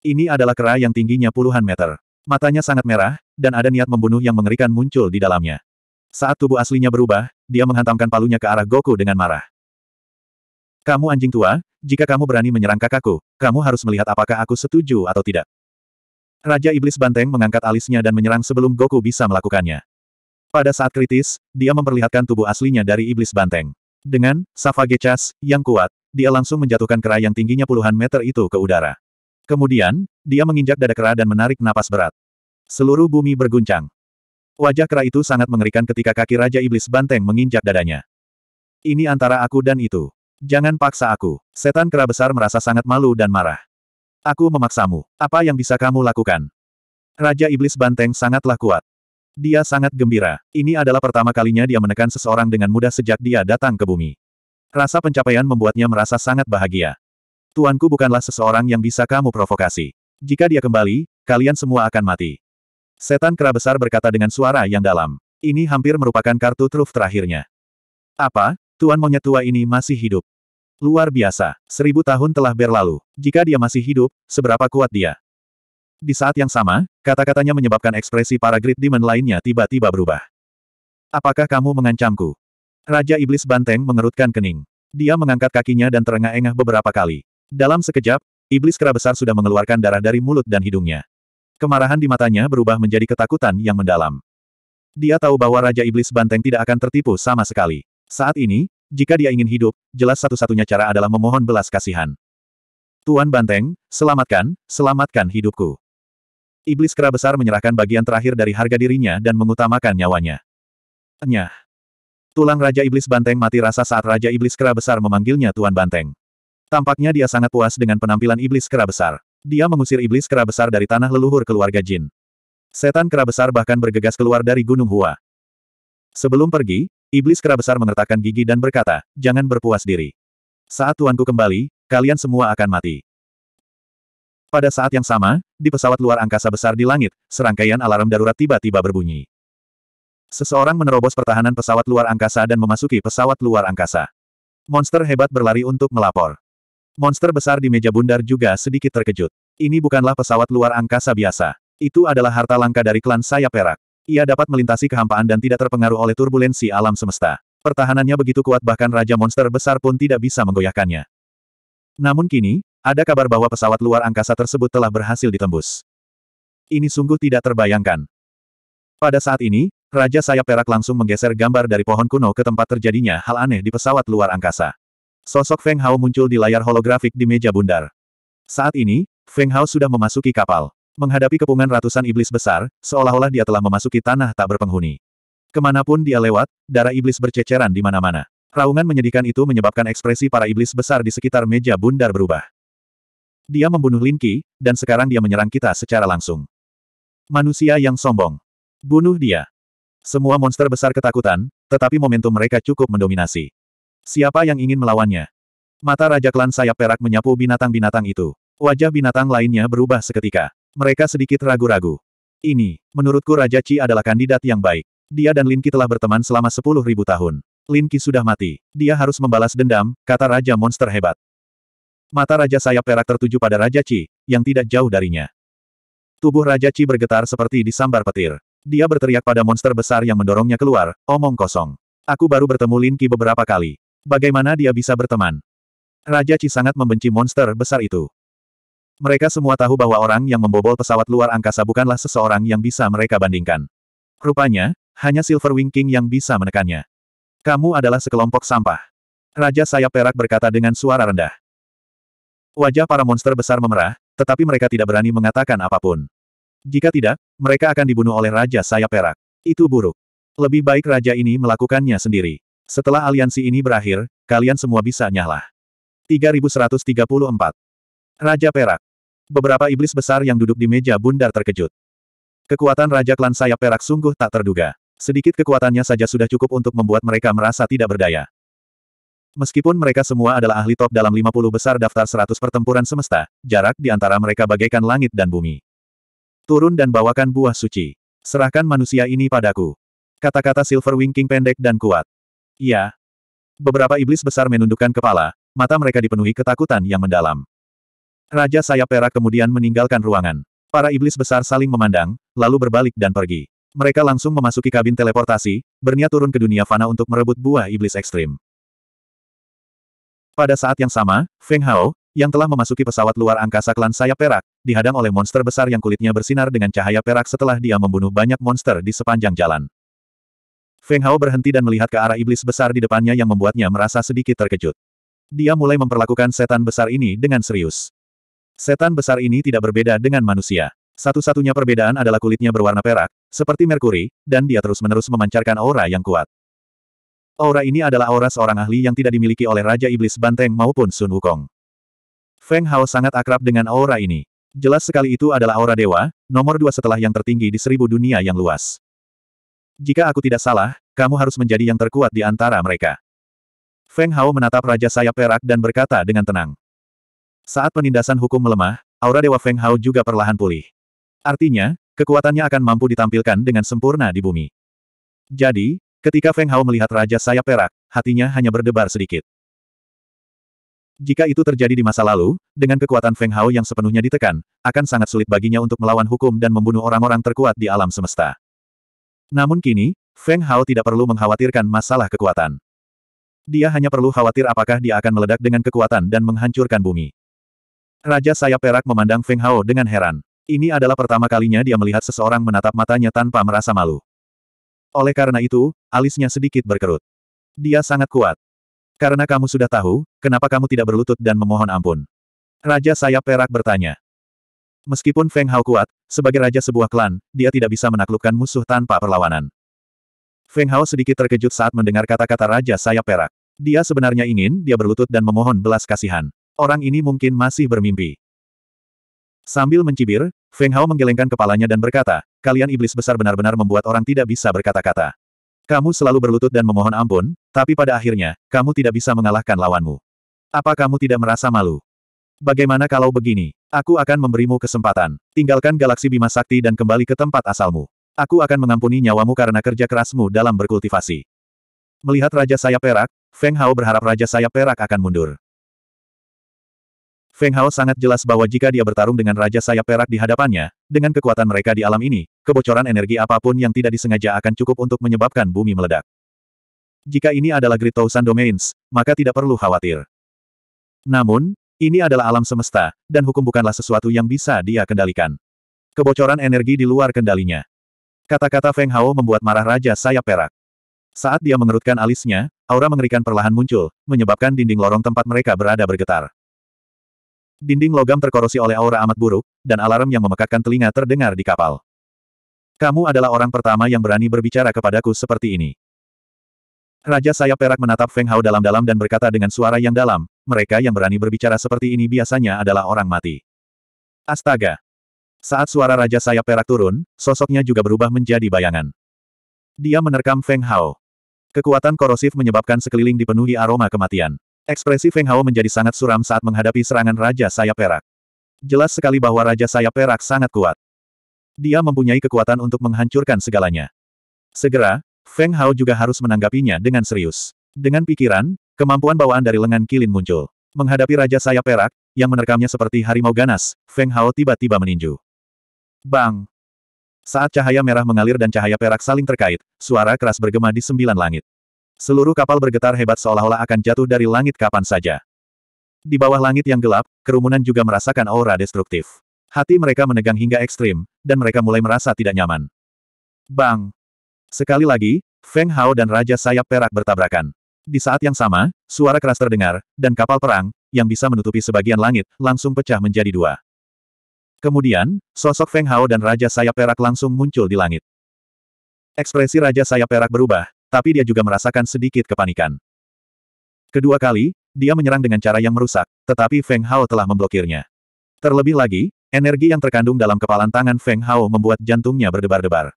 Ini adalah kera yang tingginya puluhan meter. Matanya sangat merah, dan ada niat membunuh yang mengerikan muncul di dalamnya. Saat tubuh aslinya berubah, dia menghantamkan palunya ke arah Goku dengan marah. Kamu anjing tua, jika kamu berani menyerang kakakku, kamu harus melihat apakah aku setuju atau tidak. Raja Iblis Banteng mengangkat alisnya dan menyerang sebelum Goku bisa melakukannya. Pada saat kritis, dia memperlihatkan tubuh aslinya dari Iblis Banteng. Dengan Savage Chas yang kuat, dia langsung menjatuhkan kera yang tingginya puluhan meter itu ke udara. Kemudian, dia menginjak dada kera dan menarik napas berat. Seluruh bumi berguncang. Wajah kera itu sangat mengerikan ketika kaki Raja Iblis Banteng menginjak dadanya. Ini antara aku dan itu. Jangan paksa aku. Setan kera besar merasa sangat malu dan marah. Aku memaksamu. Apa yang bisa kamu lakukan? Raja Iblis Banteng sangatlah kuat. Dia sangat gembira. Ini adalah pertama kalinya dia menekan seseorang dengan mudah sejak dia datang ke bumi. Rasa pencapaian membuatnya merasa sangat bahagia. Tuanku bukanlah seseorang yang bisa kamu provokasi. Jika dia kembali, kalian semua akan mati. Setan kera besar berkata dengan suara yang dalam. Ini hampir merupakan kartu truf terakhirnya. Apa? Tuan monyet tua ini masih hidup. Luar biasa, seribu tahun telah berlalu. Jika dia masih hidup, seberapa kuat dia? Di saat yang sama, kata-katanya menyebabkan ekspresi para Great Demon lainnya tiba-tiba berubah. Apakah kamu mengancamku? Raja Iblis Banteng mengerutkan kening. Dia mengangkat kakinya dan terengah-engah beberapa kali. Dalam sekejap, Iblis kera besar sudah mengeluarkan darah dari mulut dan hidungnya. Kemarahan di matanya berubah menjadi ketakutan yang mendalam. Dia tahu bahwa Raja Iblis Banteng tidak akan tertipu sama sekali. Saat ini, jika dia ingin hidup, jelas satu-satunya cara adalah memohon belas kasihan. Tuan Banteng, selamatkan, selamatkan hidupku. Iblis kera besar menyerahkan bagian terakhir dari harga dirinya dan mengutamakan nyawanya. Nyah. Tulang Raja Iblis Banteng mati rasa saat Raja Iblis kera besar memanggilnya Tuan Banteng. Tampaknya dia sangat puas dengan penampilan Iblis kera besar. Dia mengusir Iblis kera besar dari tanah leluhur keluarga Jin. Setan kera besar bahkan bergegas keluar dari Gunung Hua. Sebelum pergi, Iblis kera besar mengertakkan gigi dan berkata, jangan berpuas diri. Saat tuanku kembali, kalian semua akan mati. Pada saat yang sama, di pesawat luar angkasa besar di langit, serangkaian alarm darurat tiba-tiba berbunyi. Seseorang menerobos pertahanan pesawat luar angkasa dan memasuki pesawat luar angkasa. Monster hebat berlari untuk melapor. Monster besar di meja bundar juga sedikit terkejut. Ini bukanlah pesawat luar angkasa biasa. Itu adalah harta langka dari klan saya perak. Ia dapat melintasi kehampaan dan tidak terpengaruh oleh turbulensi alam semesta. Pertahanannya begitu kuat bahkan Raja Monster besar pun tidak bisa menggoyahkannya. Namun kini, ada kabar bahwa pesawat luar angkasa tersebut telah berhasil ditembus. Ini sungguh tidak terbayangkan. Pada saat ini, Raja Sayap Perak langsung menggeser gambar dari pohon kuno ke tempat terjadinya hal aneh di pesawat luar angkasa. Sosok Feng Hao muncul di layar holografik di meja bundar. Saat ini, Feng Hao sudah memasuki kapal. Menghadapi kepungan ratusan iblis besar, seolah-olah dia telah memasuki tanah tak berpenghuni. Kemanapun dia lewat, darah iblis berceceran di mana-mana. Raungan menyedihkan itu menyebabkan ekspresi para iblis besar di sekitar meja bundar berubah. Dia membunuh Linky, dan sekarang dia menyerang kita secara langsung. Manusia yang sombong. Bunuh dia. Semua monster besar ketakutan, tetapi momentum mereka cukup mendominasi. Siapa yang ingin melawannya? Mata Raja Klan Sayap Perak menyapu binatang-binatang itu. Wajah binatang lainnya berubah seketika. Mereka sedikit ragu-ragu. Ini, menurutku Raja Qi adalah kandidat yang baik. Dia dan Linki telah berteman selama sepuluh ribu tahun. Linki sudah mati. Dia harus membalas dendam, kata Raja Monster hebat. Mata Raja Sayap Perak tertuju pada Raja Qi, yang tidak jauh darinya. Tubuh Raja Qi bergetar seperti disambar petir. Dia berteriak pada monster besar yang mendorongnya keluar, omong kosong. Aku baru bertemu Linki beberapa kali. Bagaimana dia bisa berteman? Raja Qi sangat membenci monster besar itu. Mereka semua tahu bahwa orang yang membobol pesawat luar angkasa bukanlah seseorang yang bisa mereka bandingkan. Rupanya, hanya Silverwing King yang bisa menekannya. Kamu adalah sekelompok sampah. Raja Sayap Perak berkata dengan suara rendah. Wajah para monster besar memerah, tetapi mereka tidak berani mengatakan apapun. Jika tidak, mereka akan dibunuh oleh Raja Sayap Perak. Itu buruk. Lebih baik raja ini melakukannya sendiri. Setelah aliansi ini berakhir, kalian semua bisa nyahlah. 3134. Raja Perak. Beberapa iblis besar yang duduk di meja bundar terkejut. Kekuatan Raja Klan Sayap Perak sungguh tak terduga. Sedikit kekuatannya saja sudah cukup untuk membuat mereka merasa tidak berdaya. Meskipun mereka semua adalah ahli top dalam 50 besar daftar 100 pertempuran semesta, jarak di antara mereka bagaikan langit dan bumi. Turun dan bawakan buah suci. Serahkan manusia ini padaku. Kata-kata Silver Wing King pendek dan kuat. Ya. Beberapa iblis besar menundukkan kepala, mata mereka dipenuhi ketakutan yang mendalam. Raja sayap perak kemudian meninggalkan ruangan. Para iblis besar saling memandang, lalu berbalik dan pergi. Mereka langsung memasuki kabin teleportasi, berniat turun ke dunia fana untuk merebut buah iblis ekstrim. Pada saat yang sama, Feng Hao, yang telah memasuki pesawat luar angkasa klan sayap perak, dihadang oleh monster besar yang kulitnya bersinar dengan cahaya perak setelah dia membunuh banyak monster di sepanjang jalan. Feng Hao berhenti dan melihat ke arah iblis besar di depannya yang membuatnya merasa sedikit terkejut. Dia mulai memperlakukan setan besar ini dengan serius. Setan besar ini tidak berbeda dengan manusia. Satu-satunya perbedaan adalah kulitnya berwarna perak, seperti merkuri, dan dia terus-menerus memancarkan aura yang kuat. Aura ini adalah aura seorang ahli yang tidak dimiliki oleh Raja Iblis Banteng maupun Sun Wukong. Feng Hao sangat akrab dengan aura ini. Jelas sekali itu adalah aura dewa, nomor dua setelah yang tertinggi di seribu dunia yang luas. Jika aku tidak salah, kamu harus menjadi yang terkuat di antara mereka. Feng Hao menatap Raja Sayap Perak dan berkata dengan tenang. Saat penindasan hukum melemah, aura Dewa Feng Hao juga perlahan pulih. Artinya, kekuatannya akan mampu ditampilkan dengan sempurna di bumi. Jadi, ketika Feng Hao melihat Raja Sayap Perak, hatinya hanya berdebar sedikit. Jika itu terjadi di masa lalu, dengan kekuatan Feng Hao yang sepenuhnya ditekan, akan sangat sulit baginya untuk melawan hukum dan membunuh orang-orang terkuat di alam semesta. Namun kini, Feng Hao tidak perlu mengkhawatirkan masalah kekuatan. Dia hanya perlu khawatir apakah dia akan meledak dengan kekuatan dan menghancurkan bumi. Raja Sayap Perak memandang Feng Hao dengan heran. Ini adalah pertama kalinya dia melihat seseorang menatap matanya tanpa merasa malu. Oleh karena itu, alisnya sedikit berkerut. Dia sangat kuat. Karena kamu sudah tahu, kenapa kamu tidak berlutut dan memohon ampun? Raja Sayap Perak bertanya. Meskipun Feng Hao kuat, sebagai raja sebuah klan, dia tidak bisa menaklukkan musuh tanpa perlawanan. Feng Hao sedikit terkejut saat mendengar kata-kata Raja Sayap Perak. Dia sebenarnya ingin dia berlutut dan memohon belas kasihan. Orang ini mungkin masih bermimpi. Sambil mencibir, Feng Hao menggelengkan kepalanya dan berkata, kalian iblis besar benar-benar membuat orang tidak bisa berkata-kata. Kamu selalu berlutut dan memohon ampun, tapi pada akhirnya, kamu tidak bisa mengalahkan lawanmu. Apa kamu tidak merasa malu? Bagaimana kalau begini? Aku akan memberimu kesempatan. Tinggalkan galaksi Bima Sakti dan kembali ke tempat asalmu. Aku akan mengampuni nyawamu karena kerja kerasmu dalam berkultivasi. Melihat Raja Sayap Perak, Feng Hao berharap Raja Sayap Perak akan mundur. Feng Hao sangat jelas bahwa jika dia bertarung dengan Raja Sayap Perak di hadapannya, dengan kekuatan mereka di alam ini, kebocoran energi apapun yang tidak disengaja akan cukup untuk menyebabkan bumi meledak. Jika ini adalah Great Thousand Domains, maka tidak perlu khawatir. Namun, ini adalah alam semesta, dan hukum bukanlah sesuatu yang bisa dia kendalikan. Kebocoran energi di luar kendalinya. Kata-kata Feng Hao membuat marah Raja Sayap Perak. Saat dia mengerutkan alisnya, aura mengerikan perlahan muncul, menyebabkan dinding lorong tempat mereka berada bergetar. Dinding logam terkorosi oleh aura amat buruk, dan alarm yang memekakkan telinga terdengar di kapal. Kamu adalah orang pertama yang berani berbicara kepadaku seperti ini. Raja sayap perak menatap Feng Hao dalam-dalam dan berkata dengan suara yang dalam, mereka yang berani berbicara seperti ini biasanya adalah orang mati. Astaga! Saat suara Raja sayap perak turun, sosoknya juga berubah menjadi bayangan. Dia menerkam Feng Hao. Kekuatan korosif menyebabkan sekeliling dipenuhi aroma kematian. Ekspresi Feng Hao menjadi sangat suram saat menghadapi serangan Raja Sayap Perak. Jelas sekali bahwa Raja Sayap Perak sangat kuat. Dia mempunyai kekuatan untuk menghancurkan segalanya. Segera, Feng Hao juga harus menanggapinya dengan serius. Dengan pikiran, kemampuan bawaan dari lengan kilin muncul. Menghadapi Raja Sayap Perak, yang menerkamnya seperti harimau ganas, Feng Hao tiba-tiba meninju. Bang! Saat cahaya merah mengalir dan cahaya perak saling terkait, suara keras bergema di sembilan langit. Seluruh kapal bergetar hebat seolah-olah akan jatuh dari langit kapan saja. Di bawah langit yang gelap, kerumunan juga merasakan aura destruktif. Hati mereka menegang hingga ekstrim, dan mereka mulai merasa tidak nyaman. Bang! Sekali lagi, Feng Hao dan Raja Sayap Perak bertabrakan. Di saat yang sama, suara keras terdengar, dan kapal perang, yang bisa menutupi sebagian langit, langsung pecah menjadi dua. Kemudian, sosok Feng Hao dan Raja Sayap Perak langsung muncul di langit. Ekspresi Raja Sayap Perak berubah, tapi dia juga merasakan sedikit kepanikan. Kedua kali, dia menyerang dengan cara yang merusak, tetapi Feng Hao telah memblokirnya. Terlebih lagi, energi yang terkandung dalam kepalan tangan Feng Hao membuat jantungnya berdebar-debar.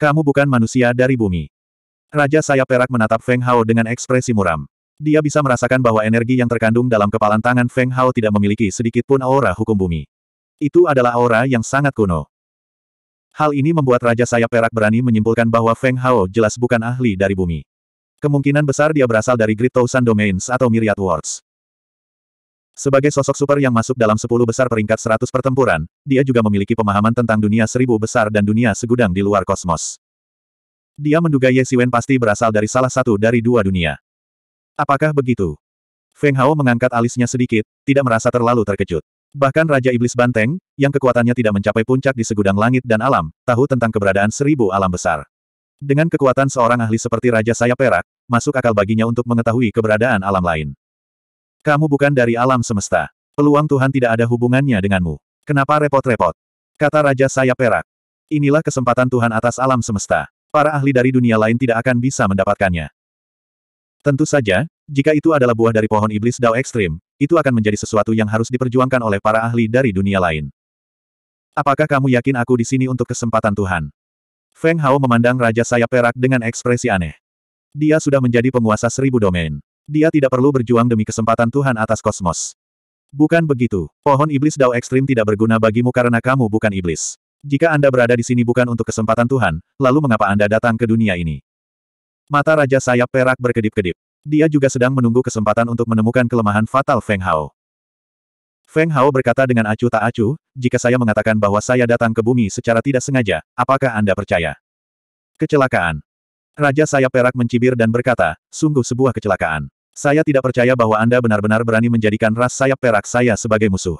Kamu bukan manusia dari bumi. Raja sayap perak menatap Feng Hao dengan ekspresi muram. Dia bisa merasakan bahwa energi yang terkandung dalam kepalan tangan Feng Hao tidak memiliki sedikit pun aura hukum bumi. Itu adalah aura yang sangat kuno. Hal ini membuat Raja Sayap Perak berani menyimpulkan bahwa Feng Hao jelas bukan ahli dari bumi. Kemungkinan besar dia berasal dari Great Thousand Domains atau Myriad Worlds. Sebagai sosok super yang masuk dalam sepuluh besar peringkat 100 pertempuran, dia juga memiliki pemahaman tentang dunia seribu besar dan dunia segudang di luar kosmos. Dia menduga Ye Siwen pasti berasal dari salah satu dari dua dunia. Apakah begitu? Feng Hao mengangkat alisnya sedikit, tidak merasa terlalu terkejut. Bahkan Raja Iblis Banteng, yang kekuatannya tidak mencapai puncak di segudang langit dan alam, tahu tentang keberadaan seribu alam besar. Dengan kekuatan seorang ahli seperti Raja Sayap Perak, masuk akal baginya untuk mengetahui keberadaan alam lain. Kamu bukan dari alam semesta. Peluang Tuhan tidak ada hubungannya denganmu. Kenapa repot-repot? Kata Raja Sayap Perak. Inilah kesempatan Tuhan atas alam semesta. Para ahli dari dunia lain tidak akan bisa mendapatkannya. Tentu saja, jika itu adalah buah dari pohon iblis Dao Ekstrim, itu akan menjadi sesuatu yang harus diperjuangkan oleh para ahli dari dunia lain. Apakah kamu yakin aku di sini untuk kesempatan Tuhan? Feng Hao memandang Raja Sayap Perak dengan ekspresi aneh. Dia sudah menjadi penguasa seribu domain. Dia tidak perlu berjuang demi kesempatan Tuhan atas kosmos. Bukan begitu, pohon iblis Dao Ekstrim tidak berguna bagimu karena kamu bukan iblis. Jika Anda berada di sini bukan untuk kesempatan Tuhan, lalu mengapa Anda datang ke dunia ini? Mata Raja Sayap Perak berkedip-kedip. Dia juga sedang menunggu kesempatan untuk menemukan kelemahan fatal Feng Hao. Feng Hao berkata dengan acuh tak acuh, jika saya mengatakan bahwa saya datang ke bumi secara tidak sengaja, apakah Anda percaya? Kecelakaan. Raja saya perak mencibir dan berkata, sungguh sebuah kecelakaan. Saya tidak percaya bahwa Anda benar-benar berani menjadikan ras sayap perak saya sebagai musuh.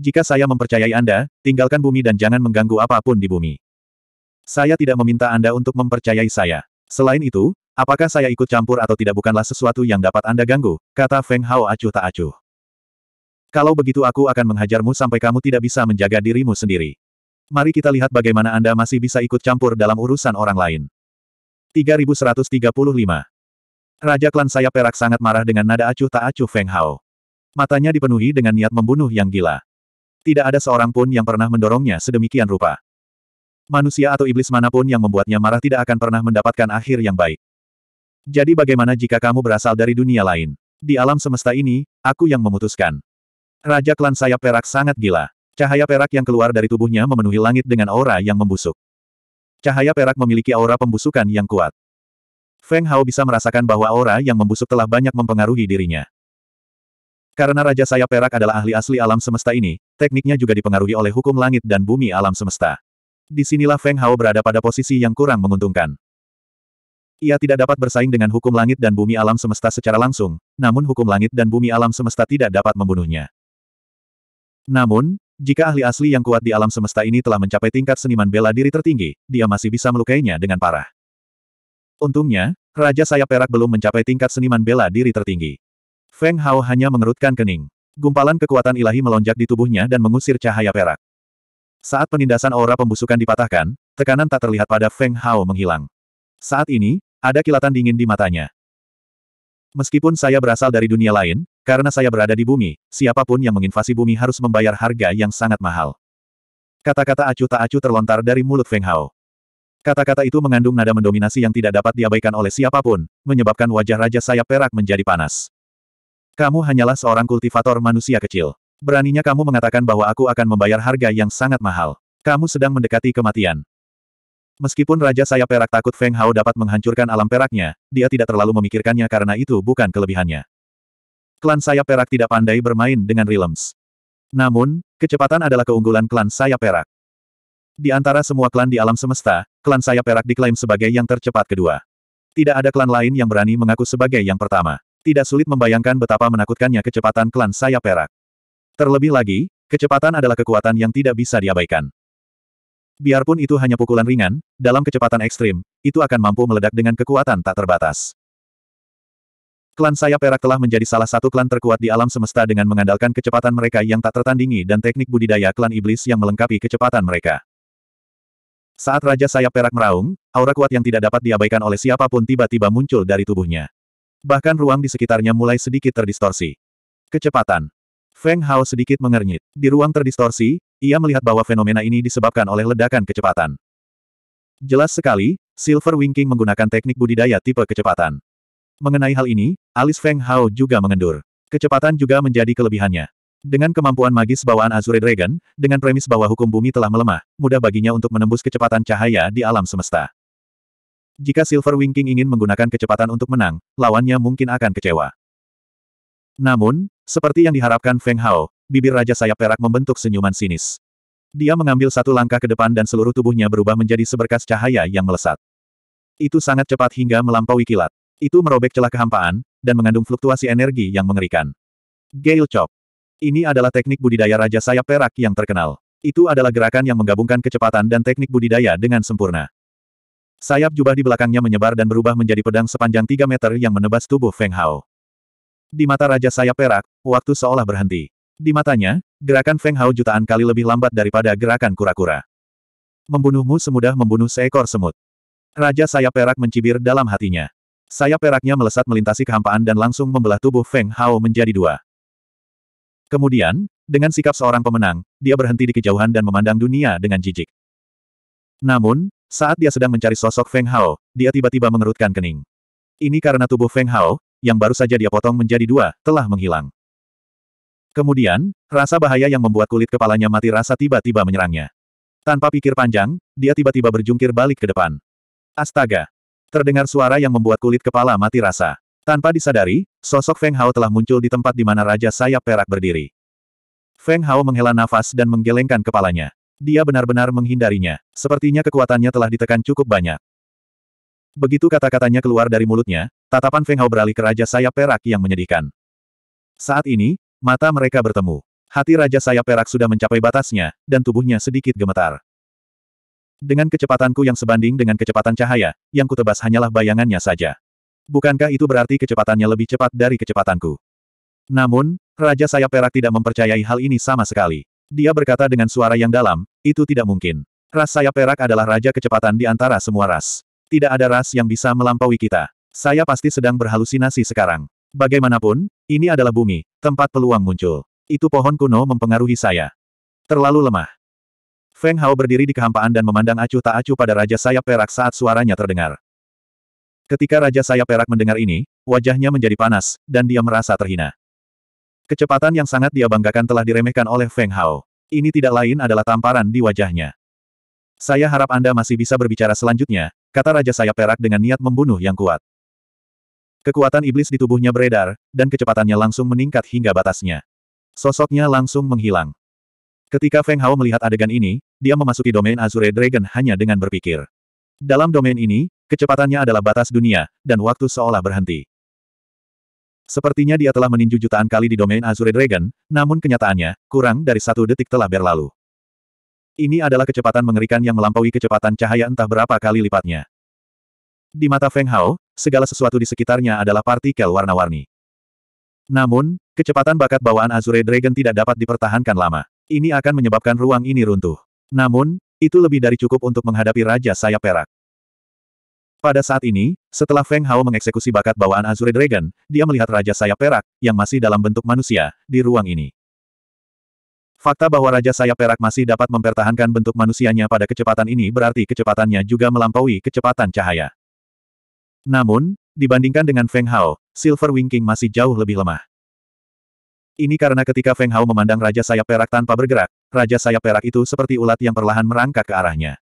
Jika saya mempercayai Anda, tinggalkan bumi dan jangan mengganggu apapun di bumi. Saya tidak meminta Anda untuk mempercayai saya. Selain itu, Apakah saya ikut campur atau tidak bukanlah sesuatu yang dapat Anda ganggu, kata Feng Hao acuh tak acuh. Kalau begitu aku akan menghajarmu sampai kamu tidak bisa menjaga dirimu sendiri. Mari kita lihat bagaimana Anda masih bisa ikut campur dalam urusan orang lain. 3135. Raja klan saya perak sangat marah dengan nada acuh tak acuh Feng Hao. Matanya dipenuhi dengan niat membunuh yang gila. Tidak ada seorang pun yang pernah mendorongnya sedemikian rupa. Manusia atau iblis manapun yang membuatnya marah tidak akan pernah mendapatkan akhir yang baik. Jadi bagaimana jika kamu berasal dari dunia lain? Di alam semesta ini, aku yang memutuskan. Raja klan sayap perak sangat gila. Cahaya perak yang keluar dari tubuhnya memenuhi langit dengan aura yang membusuk. Cahaya perak memiliki aura pembusukan yang kuat. Feng Hao bisa merasakan bahwa aura yang membusuk telah banyak mempengaruhi dirinya. Karena Raja Sayap Perak adalah ahli asli alam semesta ini, tekniknya juga dipengaruhi oleh hukum langit dan bumi alam semesta. Disinilah Feng Hao berada pada posisi yang kurang menguntungkan. Ia tidak dapat bersaing dengan hukum langit dan bumi alam semesta secara langsung, namun hukum langit dan bumi alam semesta tidak dapat membunuhnya. Namun, jika ahli asli yang kuat di alam semesta ini telah mencapai tingkat seniman bela diri tertinggi, dia masih bisa melukainya dengan parah. Untungnya, Raja Sayap Perak belum mencapai tingkat seniman bela diri tertinggi. Feng Hao hanya mengerutkan kening. Gumpalan kekuatan ilahi melonjak di tubuhnya dan mengusir cahaya perak. Saat penindasan aura pembusukan dipatahkan, tekanan tak terlihat pada Feng Hao menghilang. Saat ini, ada kilatan dingin di matanya. Meskipun saya berasal dari dunia lain, karena saya berada di bumi, siapapun yang menginvasi bumi harus membayar harga yang sangat mahal. Kata-kata acuh tak acuh terlontar dari mulut Feng Hao. Kata-kata itu mengandung nada mendominasi yang tidak dapat diabaikan oleh siapapun, menyebabkan wajah Raja Sayap Perak menjadi panas. Kamu hanyalah seorang kultivator manusia kecil. Beraninya kamu mengatakan bahwa aku akan membayar harga yang sangat mahal. Kamu sedang mendekati kematian. Meskipun Raja Sayap Perak takut Feng Hao dapat menghancurkan alam peraknya, dia tidak terlalu memikirkannya karena itu bukan kelebihannya. Klan Sayap Perak tidak pandai bermain dengan realms. Namun, kecepatan adalah keunggulan klan Sayap Perak. Di antara semua klan di alam semesta, klan Sayap Perak diklaim sebagai yang tercepat kedua. Tidak ada klan lain yang berani mengaku sebagai yang pertama. Tidak sulit membayangkan betapa menakutkannya kecepatan klan Sayap Perak. Terlebih lagi, kecepatan adalah kekuatan yang tidak bisa diabaikan. Biarpun itu hanya pukulan ringan, dalam kecepatan ekstrim, itu akan mampu meledak dengan kekuatan tak terbatas. Klan Sayap Perak telah menjadi salah satu klan terkuat di alam semesta dengan mengandalkan kecepatan mereka yang tak tertandingi dan teknik budidaya klan iblis yang melengkapi kecepatan mereka. Saat Raja Sayap Perak meraung, aura kuat yang tidak dapat diabaikan oleh siapapun tiba-tiba muncul dari tubuhnya. Bahkan ruang di sekitarnya mulai sedikit terdistorsi. Kecepatan. Feng Hao sedikit mengernyit. Di ruang terdistorsi, ia melihat bahwa fenomena ini disebabkan oleh ledakan kecepatan. Jelas sekali, Silver Winking menggunakan teknik budidaya tipe kecepatan. Mengenai hal ini, alis Feng Hao juga mengendur. Kecepatan juga menjadi kelebihannya. Dengan kemampuan magis bawaan Azure Dragon, dengan premis bahwa hukum bumi telah melemah, mudah baginya untuk menembus kecepatan cahaya di alam semesta. Jika Silver Winking ingin menggunakan kecepatan untuk menang, lawannya mungkin akan kecewa. Namun, seperti yang diharapkan Feng Hao, bibir Raja Sayap Perak membentuk senyuman sinis. Dia mengambil satu langkah ke depan dan seluruh tubuhnya berubah menjadi seberkas cahaya yang melesat. Itu sangat cepat hingga melampaui kilat. Itu merobek celah kehampaan, dan mengandung fluktuasi energi yang mengerikan. Gale Chop. Ini adalah teknik budidaya Raja Sayap Perak yang terkenal. Itu adalah gerakan yang menggabungkan kecepatan dan teknik budidaya dengan sempurna. Sayap jubah di belakangnya menyebar dan berubah menjadi pedang sepanjang 3 meter yang menebas tubuh Feng Hao. Di mata Raja Sayap Perak, waktu seolah berhenti. Di matanya, gerakan Feng Hao jutaan kali lebih lambat daripada gerakan kura-kura. Membunuhmu semudah membunuh seekor semut. Raja sayap perak mencibir dalam hatinya. Sayap peraknya melesat melintasi kehampaan dan langsung membelah tubuh Feng Hao menjadi dua. Kemudian, dengan sikap seorang pemenang, dia berhenti di kejauhan dan memandang dunia dengan jijik. Namun, saat dia sedang mencari sosok Feng Hao, dia tiba-tiba mengerutkan kening. Ini karena tubuh Feng Hao, yang baru saja dia potong menjadi dua, telah menghilang. Kemudian, rasa bahaya yang membuat kulit kepalanya mati rasa tiba-tiba menyerangnya. Tanpa pikir panjang, dia tiba-tiba berjungkir balik ke depan. Astaga! Terdengar suara yang membuat kulit kepala mati rasa. Tanpa disadari, sosok Feng Hao telah muncul di tempat di mana Raja Sayap Perak berdiri. Feng Hao menghela nafas dan menggelengkan kepalanya. Dia benar-benar menghindarinya. Sepertinya kekuatannya telah ditekan cukup banyak. Begitu kata-katanya keluar dari mulutnya, tatapan Feng Hao beralih ke Raja Sayap Perak yang menyedihkan. Saat ini, Mata mereka bertemu. Hati Raja Sayap Perak sudah mencapai batasnya, dan tubuhnya sedikit gemetar. Dengan kecepatanku yang sebanding dengan kecepatan cahaya, yang kutebas hanyalah bayangannya saja. Bukankah itu berarti kecepatannya lebih cepat dari kecepatanku? Namun, Raja Sayap Perak tidak mempercayai hal ini sama sekali. Dia berkata dengan suara yang dalam, itu tidak mungkin. Ras Sayap Perak adalah raja kecepatan di antara semua ras. Tidak ada ras yang bisa melampaui kita. Saya pasti sedang berhalusinasi sekarang. Bagaimanapun, ini adalah bumi, tempat peluang muncul. Itu pohon kuno mempengaruhi saya. Terlalu lemah. Feng Hao berdiri di kehampaan dan memandang acuh tak acuh pada Raja Sayap Perak saat suaranya terdengar. Ketika Raja Sayap Perak mendengar ini, wajahnya menjadi panas, dan dia merasa terhina. Kecepatan yang sangat dia banggakan telah diremehkan oleh Feng Hao. Ini tidak lain adalah tamparan di wajahnya. Saya harap Anda masih bisa berbicara selanjutnya, kata Raja Sayap Perak dengan niat membunuh yang kuat. Kekuatan iblis di tubuhnya beredar, dan kecepatannya langsung meningkat hingga batasnya. Sosoknya langsung menghilang. Ketika Feng Hao melihat adegan ini, dia memasuki domain Azure Dragon hanya dengan berpikir. Dalam domain ini, kecepatannya adalah batas dunia, dan waktu seolah berhenti. Sepertinya dia telah meninju jutaan kali di domain Azure Dragon, namun kenyataannya, kurang dari satu detik telah berlalu. Ini adalah kecepatan mengerikan yang melampaui kecepatan cahaya entah berapa kali lipatnya. Di mata Feng Hao, segala sesuatu di sekitarnya adalah partikel warna-warni. Namun, kecepatan bakat bawaan Azure Dragon tidak dapat dipertahankan lama. Ini akan menyebabkan ruang ini runtuh. Namun, itu lebih dari cukup untuk menghadapi Raja Sayap Perak. Pada saat ini, setelah Feng Hao mengeksekusi bakat bawaan Azure Dragon, dia melihat Raja Sayap Perak, yang masih dalam bentuk manusia, di ruang ini. Fakta bahwa Raja Sayap Perak masih dapat mempertahankan bentuk manusianya pada kecepatan ini berarti kecepatannya juga melampaui kecepatan cahaya. Namun, dibandingkan dengan Feng Hao, Silver Wing masih jauh lebih lemah. Ini karena ketika Feng Hao memandang Raja Sayap Perak tanpa bergerak, Raja Sayap Perak itu seperti ulat yang perlahan merangkak ke arahnya.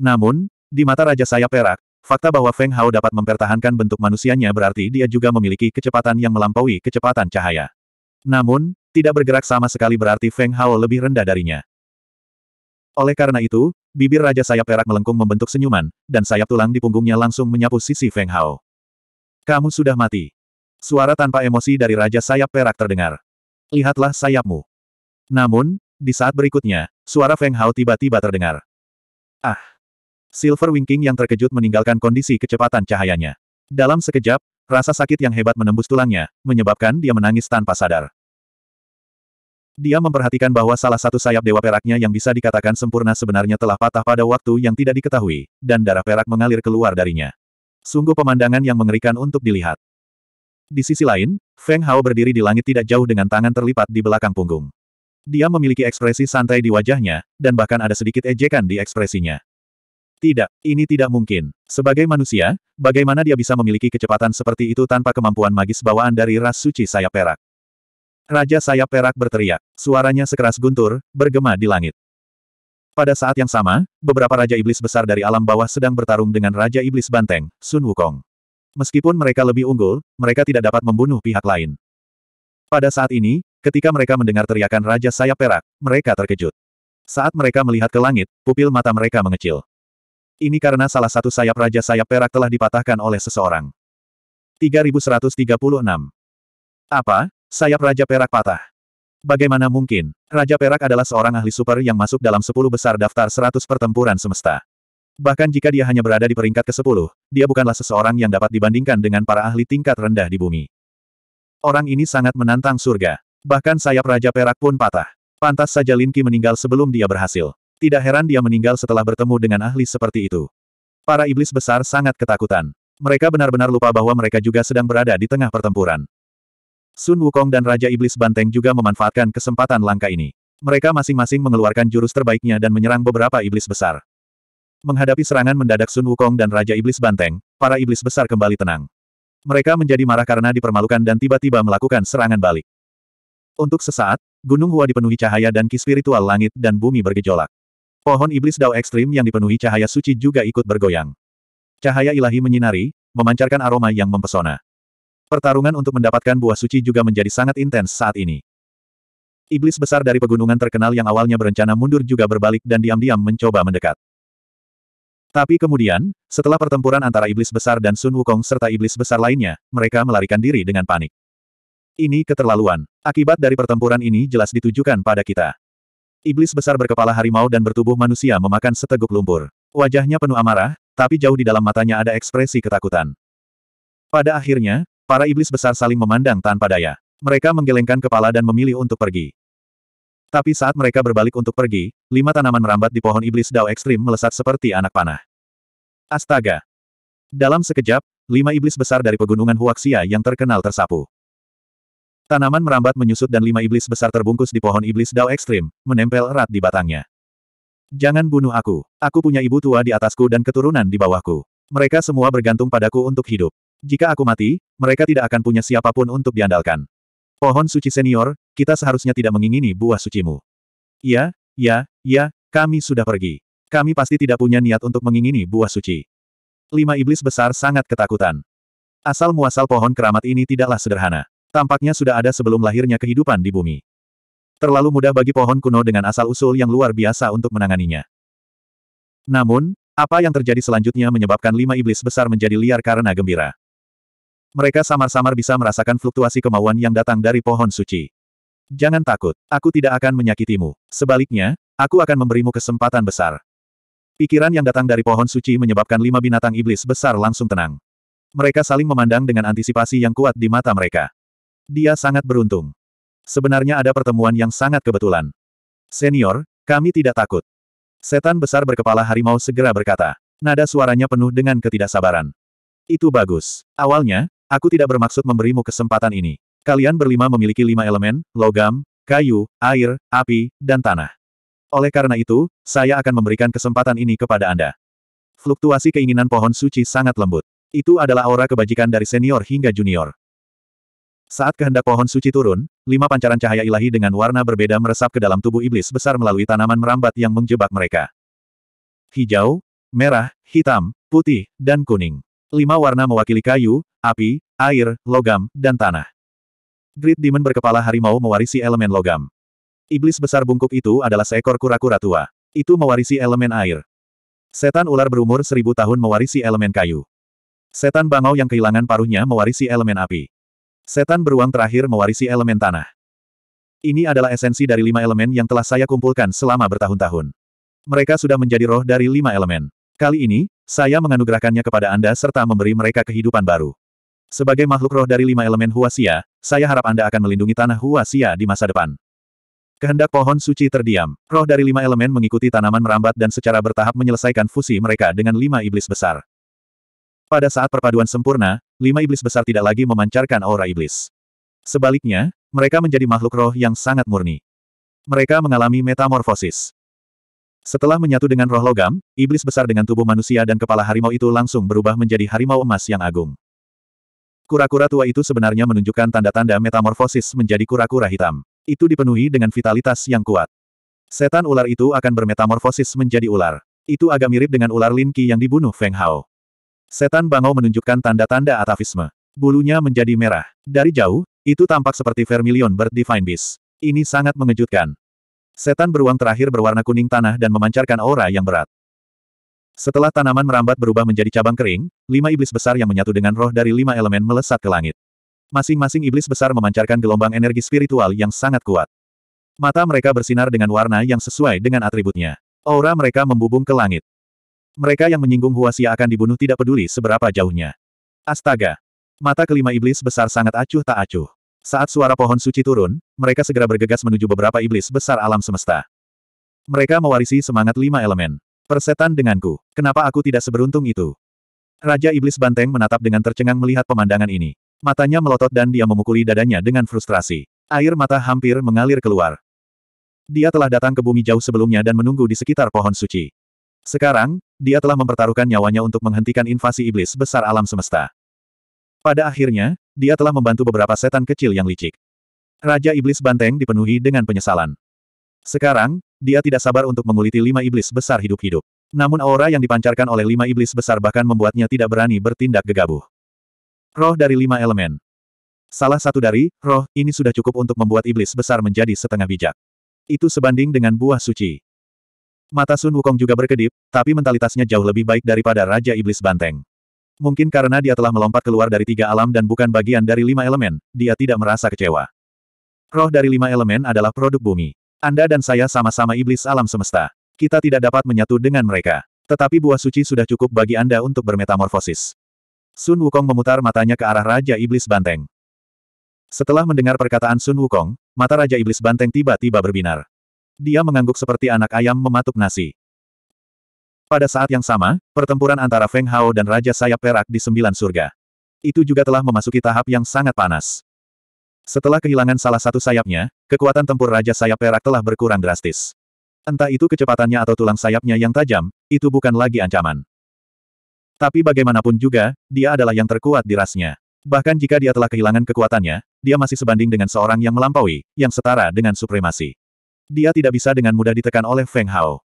Namun, di mata Raja Sayap Perak, fakta bahwa Feng Hao dapat mempertahankan bentuk manusianya berarti dia juga memiliki kecepatan yang melampaui kecepatan cahaya. Namun, tidak bergerak sama sekali berarti Feng Hao lebih rendah darinya. Oleh karena itu, bibir Raja Sayap Perak melengkung membentuk senyuman, dan sayap tulang di punggungnya langsung menyapu sisi Feng Hao. Kamu sudah mati. Suara tanpa emosi dari Raja Sayap Perak terdengar. Lihatlah sayapmu. Namun, di saat berikutnya, suara Feng Hao tiba-tiba terdengar. Ah! Silver Winking yang terkejut meninggalkan kondisi kecepatan cahayanya. Dalam sekejap, rasa sakit yang hebat menembus tulangnya, menyebabkan dia menangis tanpa sadar. Dia memperhatikan bahwa salah satu sayap dewa peraknya yang bisa dikatakan sempurna sebenarnya telah patah pada waktu yang tidak diketahui, dan darah perak mengalir keluar darinya. Sungguh pemandangan yang mengerikan untuk dilihat. Di sisi lain, Feng Hao berdiri di langit tidak jauh dengan tangan terlipat di belakang punggung. Dia memiliki ekspresi santai di wajahnya, dan bahkan ada sedikit ejekan di ekspresinya. Tidak, ini tidak mungkin. Sebagai manusia, bagaimana dia bisa memiliki kecepatan seperti itu tanpa kemampuan magis bawaan dari ras suci sayap perak? Raja sayap perak berteriak. Suaranya sekeras guntur, bergema di langit. Pada saat yang sama, beberapa raja iblis besar dari alam bawah sedang bertarung dengan raja iblis banteng, Sun Wukong. Meskipun mereka lebih unggul, mereka tidak dapat membunuh pihak lain. Pada saat ini, ketika mereka mendengar teriakan raja sayap perak, mereka terkejut. Saat mereka melihat ke langit, pupil mata mereka mengecil. Ini karena salah satu sayap raja sayap perak telah dipatahkan oleh seseorang. 3136. Apa? Sayap Raja Perak patah. Bagaimana mungkin, Raja Perak adalah seorang ahli super yang masuk dalam 10 besar daftar 100 pertempuran semesta. Bahkan jika dia hanya berada di peringkat ke-10, dia bukanlah seseorang yang dapat dibandingkan dengan para ahli tingkat rendah di bumi. Orang ini sangat menantang surga. Bahkan sayap Raja Perak pun patah. Pantas saja Lin Qi meninggal sebelum dia berhasil. Tidak heran dia meninggal setelah bertemu dengan ahli seperti itu. Para iblis besar sangat ketakutan. Mereka benar-benar lupa bahwa mereka juga sedang berada di tengah pertempuran. Sun Wukong dan Raja Iblis Banteng juga memanfaatkan kesempatan langka ini. Mereka masing-masing mengeluarkan jurus terbaiknya dan menyerang beberapa iblis besar. Menghadapi serangan mendadak Sun Wukong dan Raja Iblis Banteng, para iblis besar kembali tenang. Mereka menjadi marah karena dipermalukan dan tiba-tiba melakukan serangan balik. Untuk sesaat, Gunung Hua dipenuhi cahaya dan ki spiritual langit dan bumi bergejolak. Pohon iblis dao ekstrim yang dipenuhi cahaya suci juga ikut bergoyang. Cahaya ilahi menyinari, memancarkan aroma yang mempesona. Pertarungan untuk mendapatkan buah suci juga menjadi sangat intens saat ini. Iblis besar dari pegunungan terkenal yang awalnya berencana mundur juga berbalik dan diam-diam mencoba mendekat. Tapi kemudian, setelah pertempuran antara iblis besar dan Sun Wukong serta iblis besar lainnya, mereka melarikan diri dengan panik. Ini keterlaluan. Akibat dari pertempuran ini jelas ditujukan pada kita. Iblis besar berkepala harimau dan bertubuh manusia memakan seteguk lumpur. Wajahnya penuh amarah, tapi jauh di dalam matanya ada ekspresi ketakutan. Pada akhirnya, Para iblis besar saling memandang tanpa daya. Mereka menggelengkan kepala dan memilih untuk pergi. Tapi saat mereka berbalik untuk pergi, lima tanaman merambat di pohon iblis Dao ekstrim melesat seperti anak panah. Astaga! Dalam sekejap, lima iblis besar dari pegunungan Huaxia yang terkenal tersapu. Tanaman merambat menyusut dan lima iblis besar terbungkus di pohon iblis Dao ekstrim, menempel erat di batangnya. Jangan bunuh aku. Aku punya ibu tua di atasku dan keturunan di bawahku. Mereka semua bergantung padaku untuk hidup. Jika aku mati, mereka tidak akan punya siapapun untuk diandalkan. Pohon suci senior, kita seharusnya tidak mengingini buah sucimu. Ya, ya, ya, kami sudah pergi. Kami pasti tidak punya niat untuk mengingini buah suci. Lima iblis besar sangat ketakutan. Asal muasal pohon keramat ini tidaklah sederhana. Tampaknya sudah ada sebelum lahirnya kehidupan di bumi. Terlalu mudah bagi pohon kuno dengan asal-usul yang luar biasa untuk menanganinya. Namun, apa yang terjadi selanjutnya menyebabkan lima iblis besar menjadi liar karena gembira. Mereka samar-samar bisa merasakan fluktuasi kemauan yang datang dari pohon suci. Jangan takut, aku tidak akan menyakitimu. Sebaliknya, aku akan memberimu kesempatan besar. Pikiran yang datang dari pohon suci menyebabkan lima binatang iblis besar langsung tenang. Mereka saling memandang dengan antisipasi yang kuat di mata mereka. Dia sangat beruntung. Sebenarnya ada pertemuan yang sangat kebetulan. Senior, kami tidak takut. Setan besar berkepala harimau segera berkata. Nada suaranya penuh dengan ketidaksabaran. Itu bagus. Awalnya, Aku tidak bermaksud memberimu kesempatan ini. Kalian berlima memiliki lima elemen, logam, kayu, air, api, dan tanah. Oleh karena itu, saya akan memberikan kesempatan ini kepada Anda. Fluktuasi keinginan pohon suci sangat lembut. Itu adalah aura kebajikan dari senior hingga junior. Saat kehendak pohon suci turun, lima pancaran cahaya ilahi dengan warna berbeda meresap ke dalam tubuh iblis besar melalui tanaman merambat yang menjebak mereka. Hijau, merah, hitam, putih, dan kuning. Lima warna mewakili kayu, api, air, logam, dan tanah. Great Demon berkepala harimau mewarisi elemen logam. Iblis besar bungkuk itu adalah seekor kura-kura tua. Itu mewarisi elemen air. Setan ular berumur seribu tahun mewarisi elemen kayu. Setan bangau yang kehilangan paruhnya mewarisi elemen api. Setan beruang terakhir mewarisi elemen tanah. Ini adalah esensi dari lima elemen yang telah saya kumpulkan selama bertahun-tahun. Mereka sudah menjadi roh dari lima elemen. Kali ini, saya menganugerahkannya kepada Anda serta memberi mereka kehidupan baru. Sebagai makhluk roh dari lima elemen Huasia, saya harap Anda akan melindungi tanah Huasia di masa depan. Kehendak pohon suci terdiam. Roh dari lima elemen mengikuti tanaman merambat dan secara bertahap menyelesaikan fusi mereka dengan lima iblis besar. Pada saat perpaduan sempurna, lima iblis besar tidak lagi memancarkan aura iblis. Sebaliknya, mereka menjadi makhluk roh yang sangat murni. Mereka mengalami metamorfosis. Setelah menyatu dengan roh logam, iblis besar dengan tubuh manusia dan kepala harimau itu langsung berubah menjadi harimau emas yang agung. Kura-kura tua itu sebenarnya menunjukkan tanda-tanda metamorfosis menjadi kura-kura hitam. Itu dipenuhi dengan vitalitas yang kuat. Setan ular itu akan bermetamorfosis menjadi ular. Itu agak mirip dengan ular Linki yang dibunuh Feng Hao. Setan bangau menunjukkan tanda-tanda atavisme. Bulunya menjadi merah. Dari jauh, itu tampak seperti Vermilion Bird Divine Beast. Ini sangat mengejutkan. Setan beruang terakhir berwarna kuning tanah dan memancarkan aura yang berat. Setelah tanaman merambat berubah menjadi cabang kering, lima iblis besar yang menyatu dengan roh dari lima elemen melesat ke langit. Masing-masing iblis besar memancarkan gelombang energi spiritual yang sangat kuat. Mata mereka bersinar dengan warna yang sesuai dengan atributnya. Aura mereka membubung ke langit. Mereka yang menyinggung Huasia akan dibunuh tidak peduli seberapa jauhnya. Astaga! Mata kelima iblis besar sangat acuh tak acuh. Saat suara pohon suci turun, mereka segera bergegas menuju beberapa iblis besar alam semesta. Mereka mewarisi semangat lima elemen. Persetan denganku. Kenapa aku tidak seberuntung itu? Raja Iblis Banteng menatap dengan tercengang melihat pemandangan ini. Matanya melotot dan dia memukuli dadanya dengan frustrasi. Air mata hampir mengalir keluar. Dia telah datang ke bumi jauh sebelumnya dan menunggu di sekitar pohon suci. Sekarang, dia telah mempertaruhkan nyawanya untuk menghentikan invasi iblis besar alam semesta. Pada akhirnya, dia telah membantu beberapa setan kecil yang licik. Raja Iblis Banteng dipenuhi dengan penyesalan. Sekarang, dia tidak sabar untuk menguliti lima iblis besar hidup-hidup. Namun aura yang dipancarkan oleh lima iblis besar bahkan membuatnya tidak berani bertindak gegabah. Roh dari lima elemen. Salah satu dari, roh, ini sudah cukup untuk membuat iblis besar menjadi setengah bijak. Itu sebanding dengan buah suci. Mata Sun Wukong juga berkedip, tapi mentalitasnya jauh lebih baik daripada Raja Iblis Banteng. Mungkin karena dia telah melompat keluar dari tiga alam dan bukan bagian dari lima elemen, dia tidak merasa kecewa. Roh dari lima elemen adalah produk bumi. Anda dan saya sama-sama iblis alam semesta. Kita tidak dapat menyatu dengan mereka. Tetapi buah suci sudah cukup bagi Anda untuk bermetamorfosis. Sun Wukong memutar matanya ke arah Raja Iblis Banteng. Setelah mendengar perkataan Sun Wukong, mata Raja Iblis Banteng tiba-tiba berbinar. Dia mengangguk seperti anak ayam mematuk nasi. Pada saat yang sama, pertempuran antara Feng Hao dan Raja Sayap Perak di Sembilan Surga. Itu juga telah memasuki tahap yang sangat panas. Setelah kehilangan salah satu sayapnya, kekuatan tempur Raja Sayap Perak telah berkurang drastis. Entah itu kecepatannya atau tulang sayapnya yang tajam, itu bukan lagi ancaman. Tapi bagaimanapun juga, dia adalah yang terkuat di rasnya. Bahkan jika dia telah kehilangan kekuatannya, dia masih sebanding dengan seorang yang melampaui, yang setara dengan supremasi. Dia tidak bisa dengan mudah ditekan oleh Feng Hao.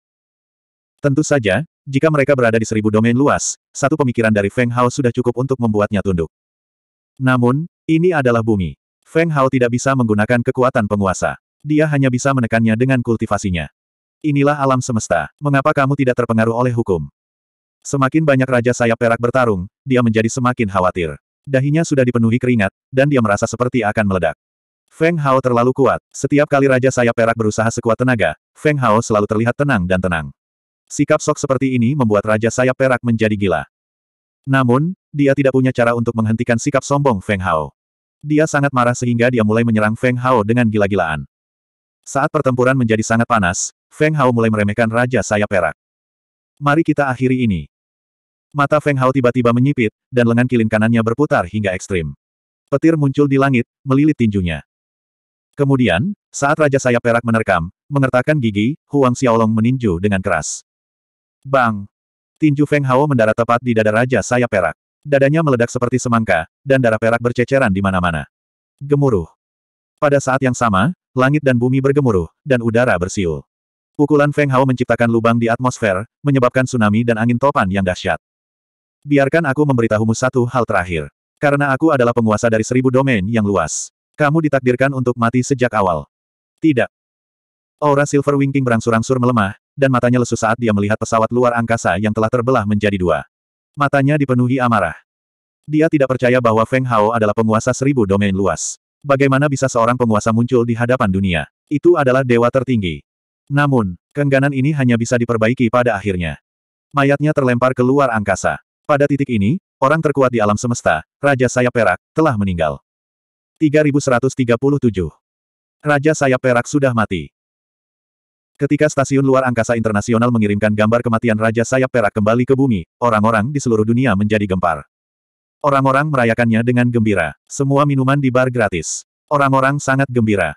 Tentu saja, jika mereka berada di seribu domain luas, satu pemikiran dari Feng Hao sudah cukup untuk membuatnya tunduk. Namun, ini adalah bumi. Feng Hao tidak bisa menggunakan kekuatan penguasa. Dia hanya bisa menekannya dengan kultivasinya. Inilah alam semesta. Mengapa kamu tidak terpengaruh oleh hukum? Semakin banyak raja sayap perak bertarung, dia menjadi semakin khawatir. Dahinya sudah dipenuhi keringat, dan dia merasa seperti akan meledak. Feng Hao terlalu kuat. Setiap kali Raja Sayap Perak berusaha sekuat tenaga, Feng Hao selalu terlihat tenang dan tenang. Sikap sok seperti ini membuat Raja Sayap Perak menjadi gila. Namun, dia tidak punya cara untuk menghentikan sikap sombong Feng Hao. Dia sangat marah sehingga dia mulai menyerang Feng Hao dengan gila-gilaan. Saat pertempuran menjadi sangat panas, Feng Hao mulai meremehkan Raja Sayap Perak. Mari kita akhiri ini. Mata Feng Hao tiba-tiba menyipit, dan lengan kilin kanannya berputar hingga ekstrim. Petir muncul di langit, melilit tinjunya. Kemudian, saat Raja Sayap Perak menerkam, mengertakkan gigi, Huang Xiaolong meninju dengan keras. Bang! Tinju Feng Hao mendarat tepat di dada Raja Sayap Perak. Dadanya meledak seperti semangka, dan darah perak berceceran di mana-mana. Gemuruh. Pada saat yang sama, langit dan bumi bergemuruh, dan udara bersiul. Pukulan Feng Hao menciptakan lubang di atmosfer, menyebabkan tsunami dan angin topan yang dahsyat. Biarkan aku memberitahumu satu hal terakhir. Karena aku adalah penguasa dari seribu domain yang luas. Kamu ditakdirkan untuk mati sejak awal. Tidak. Aura Silver Wing King berangsur-angsur melemah, dan matanya lesu saat dia melihat pesawat luar angkasa yang telah terbelah menjadi dua. Matanya dipenuhi amarah. Dia tidak percaya bahwa Feng Hao adalah penguasa seribu domain luas. Bagaimana bisa seorang penguasa muncul di hadapan dunia? Itu adalah dewa tertinggi. Namun, kengganan ini hanya bisa diperbaiki pada akhirnya. Mayatnya terlempar ke luar angkasa. Pada titik ini, orang terkuat di alam semesta, Raja Sayap Perak, telah meninggal. 3137 Raja Sayap Perak sudah mati. Ketika stasiun luar angkasa internasional mengirimkan gambar kematian Raja Sayap Perak kembali ke bumi, orang-orang di seluruh dunia menjadi gempar. Orang-orang merayakannya dengan gembira. Semua minuman di bar gratis. Orang-orang sangat gembira.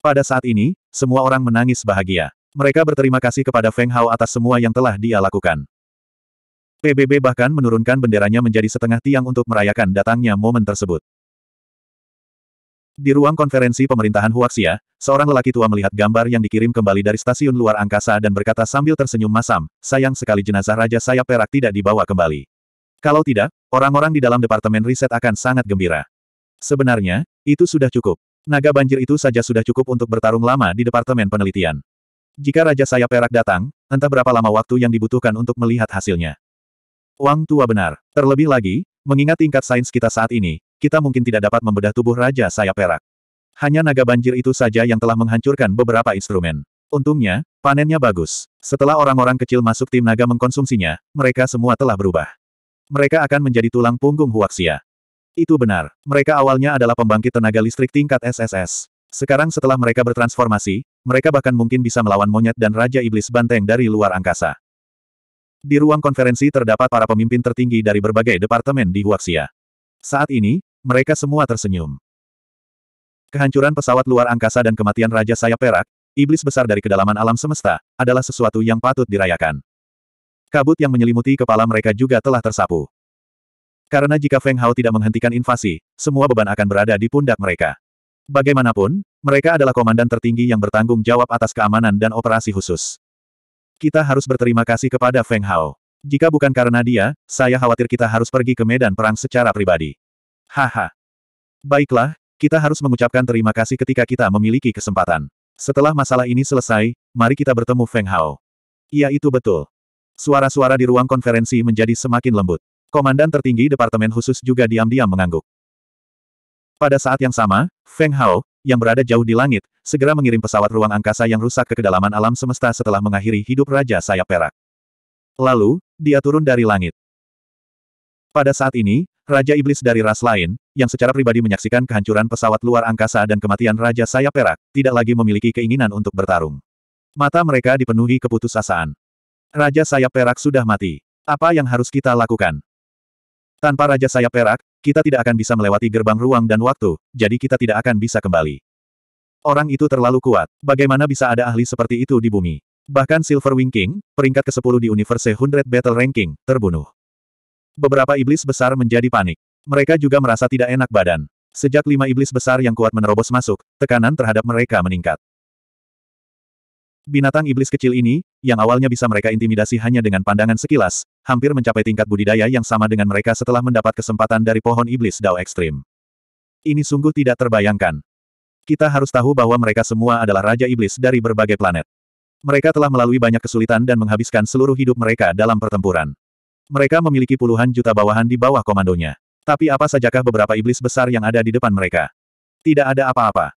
Pada saat ini, semua orang menangis bahagia. Mereka berterima kasih kepada Feng Hao atas semua yang telah dia lakukan. PBB bahkan menurunkan benderanya menjadi setengah tiang untuk merayakan datangnya momen tersebut. Di ruang konferensi pemerintahan Huaxia, seorang lelaki tua melihat gambar yang dikirim kembali dari stasiun luar angkasa dan berkata sambil tersenyum masam, sayang sekali jenazah Raja Sayap Perak tidak dibawa kembali. Kalau tidak, orang-orang di dalam Departemen Riset akan sangat gembira. Sebenarnya, itu sudah cukup. Naga banjir itu saja sudah cukup untuk bertarung lama di Departemen Penelitian. Jika Raja Sayap Perak datang, entah berapa lama waktu yang dibutuhkan untuk melihat hasilnya. Wang tua benar. Terlebih lagi, mengingat tingkat sains kita saat ini, kita mungkin tidak dapat membedah tubuh Raja Sayap Perak. Hanya naga banjir itu saja yang telah menghancurkan beberapa instrumen. Untungnya, panennya bagus. Setelah orang-orang kecil masuk tim naga mengkonsumsinya, mereka semua telah berubah. Mereka akan menjadi tulang punggung Huaxia. Itu benar. Mereka awalnya adalah pembangkit tenaga listrik tingkat SSS. Sekarang setelah mereka bertransformasi, mereka bahkan mungkin bisa melawan monyet dan Raja Iblis Banteng dari luar angkasa. Di ruang konferensi terdapat para pemimpin tertinggi dari berbagai departemen di Huaxia. Saat ini, mereka semua tersenyum. Kehancuran pesawat luar angkasa dan kematian Raja Sayap Perak, iblis besar dari kedalaman alam semesta, adalah sesuatu yang patut dirayakan. Kabut yang menyelimuti kepala mereka juga telah tersapu. Karena jika Feng Hao tidak menghentikan invasi, semua beban akan berada di pundak mereka. Bagaimanapun, mereka adalah komandan tertinggi yang bertanggung jawab atas keamanan dan operasi khusus. Kita harus berterima kasih kepada Feng Hao. Jika bukan karena dia, saya khawatir kita harus pergi ke medan perang secara pribadi. Haha. Baiklah, kita harus mengucapkan terima kasih ketika kita memiliki kesempatan. Setelah masalah ini selesai, mari kita bertemu Feng Hao. Iya itu betul. Suara-suara di ruang konferensi menjadi semakin lembut. Komandan tertinggi Departemen Khusus juga diam-diam mengangguk. Pada saat yang sama, Feng Hao, yang berada jauh di langit, segera mengirim pesawat ruang angkasa yang rusak ke kedalaman alam semesta setelah mengakhiri hidup Raja Sayap Perak. Lalu, dia turun dari langit. Pada saat ini, Raja Iblis dari ras lain, yang secara pribadi menyaksikan kehancuran pesawat luar angkasa dan kematian Raja Sayap Perak, tidak lagi memiliki keinginan untuk bertarung. Mata mereka dipenuhi keputusasaan. Raja Sayap Perak sudah mati. Apa yang harus kita lakukan? Tanpa Raja Sayap Perak, kita tidak akan bisa melewati gerbang ruang dan waktu, jadi kita tidak akan bisa kembali. Orang itu terlalu kuat. Bagaimana bisa ada ahli seperti itu di bumi? Bahkan Silver Wing King, peringkat ke-10 di Universe 100 Battle Ranking, terbunuh. Beberapa iblis besar menjadi panik. Mereka juga merasa tidak enak badan. Sejak lima iblis besar yang kuat menerobos masuk, tekanan terhadap mereka meningkat. Binatang iblis kecil ini, yang awalnya bisa mereka intimidasi hanya dengan pandangan sekilas, hampir mencapai tingkat budidaya yang sama dengan mereka setelah mendapat kesempatan dari pohon iblis Dao Ekstrim. Ini sungguh tidak terbayangkan. Kita harus tahu bahwa mereka semua adalah raja iblis dari berbagai planet. Mereka telah melalui banyak kesulitan dan menghabiskan seluruh hidup mereka dalam pertempuran. Mereka memiliki puluhan juta bawahan di bawah komandonya. Tapi apa sajakah beberapa iblis besar yang ada di depan mereka? Tidak ada apa-apa.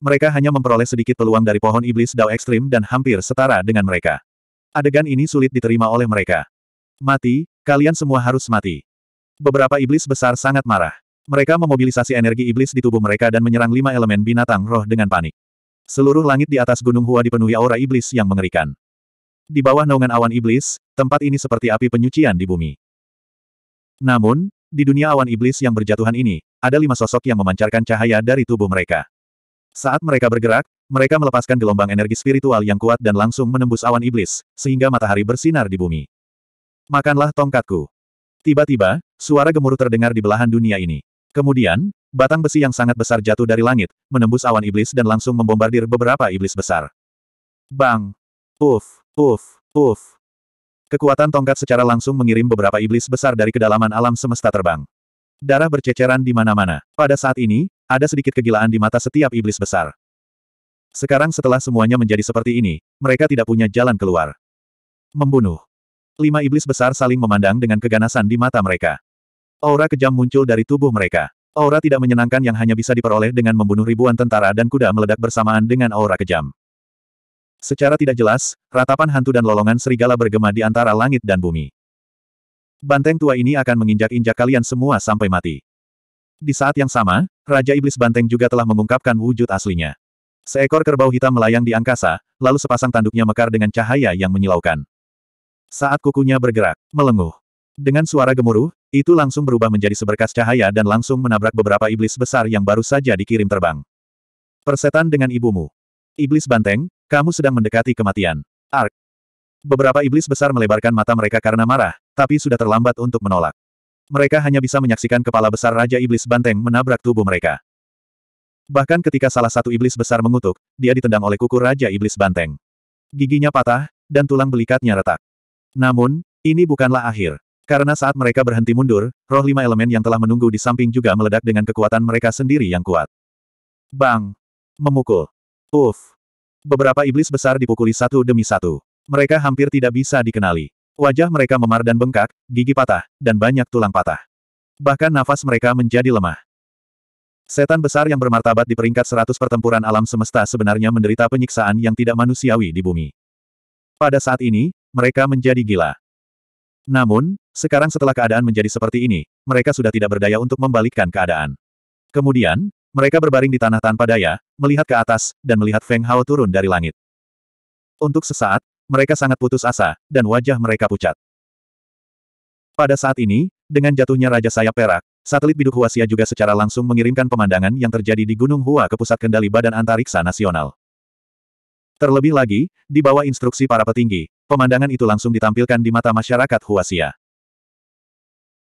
Mereka hanya memperoleh sedikit peluang dari pohon iblis Dao Ekstrim dan hampir setara dengan mereka. Adegan ini sulit diterima oleh mereka. Mati, kalian semua harus mati. Beberapa iblis besar sangat marah. Mereka memobilisasi energi iblis di tubuh mereka dan menyerang lima elemen binatang roh dengan panik. Seluruh langit di atas gunung Hua dipenuhi aura iblis yang mengerikan. Di bawah naungan awan iblis, tempat ini seperti api penyucian di bumi. Namun, di dunia awan iblis yang berjatuhan ini, ada lima sosok yang memancarkan cahaya dari tubuh mereka. Saat mereka bergerak, mereka melepaskan gelombang energi spiritual yang kuat dan langsung menembus awan iblis, sehingga matahari bersinar di bumi. Makanlah tongkatku. Tiba-tiba, suara gemuruh terdengar di belahan dunia ini. Kemudian, batang besi yang sangat besar jatuh dari langit, menembus awan iblis dan langsung membombardir beberapa iblis besar. Bang! Uff! Uf, uf. Kekuatan tongkat secara langsung mengirim beberapa iblis besar dari kedalaman alam semesta terbang. Darah berceceran di mana-mana. Pada saat ini, ada sedikit kegilaan di mata setiap iblis besar. Sekarang setelah semuanya menjadi seperti ini, mereka tidak punya jalan keluar. Membunuh. Lima iblis besar saling memandang dengan keganasan di mata mereka. Aura kejam muncul dari tubuh mereka. Aura tidak menyenangkan yang hanya bisa diperoleh dengan membunuh ribuan tentara dan kuda meledak bersamaan dengan aura kejam. Secara tidak jelas, ratapan hantu dan lolongan serigala bergema di antara langit dan bumi. Banteng tua ini akan menginjak-injak kalian semua sampai mati. Di saat yang sama, Raja Iblis Banteng juga telah mengungkapkan wujud aslinya. Seekor kerbau hitam melayang di angkasa, lalu sepasang tanduknya mekar dengan cahaya yang menyilaukan. Saat kukunya bergerak, melenguh. Dengan suara gemuruh, itu langsung berubah menjadi seberkas cahaya dan langsung menabrak beberapa iblis besar yang baru saja dikirim terbang. Persetan dengan ibumu. Iblis Banteng, kamu sedang mendekati kematian. Ark. Beberapa iblis besar melebarkan mata mereka karena marah, tapi sudah terlambat untuk menolak. Mereka hanya bisa menyaksikan kepala besar Raja Iblis Banteng menabrak tubuh mereka. Bahkan ketika salah satu iblis besar mengutuk, dia ditendang oleh kuku Raja Iblis Banteng. Giginya patah, dan tulang belikatnya retak. Namun, ini bukanlah akhir. Karena saat mereka berhenti mundur, roh lima elemen yang telah menunggu di samping juga meledak dengan kekuatan mereka sendiri yang kuat. Bang! Memukul. Uf! Beberapa iblis besar dipukuli satu demi satu. Mereka hampir tidak bisa dikenali. Wajah mereka memar dan bengkak, gigi patah, dan banyak tulang patah. Bahkan nafas mereka menjadi lemah. Setan besar yang bermartabat di peringkat seratus pertempuran alam semesta sebenarnya menderita penyiksaan yang tidak manusiawi di bumi. Pada saat ini, mereka menjadi gila. Namun, sekarang setelah keadaan menjadi seperti ini, mereka sudah tidak berdaya untuk membalikkan keadaan. Kemudian, mereka berbaring di tanah tanpa daya, melihat ke atas, dan melihat Feng Hao turun dari langit. Untuk sesaat, mereka sangat putus asa, dan wajah mereka pucat. Pada saat ini, dengan jatuhnya Raja Sayap Perak, satelit biduk Huasia juga secara langsung mengirimkan pemandangan yang terjadi di Gunung Hua ke pusat kendali Badan Antariksa Nasional. Terlebih lagi, di bawah instruksi para petinggi, pemandangan itu langsung ditampilkan di mata masyarakat Huasia.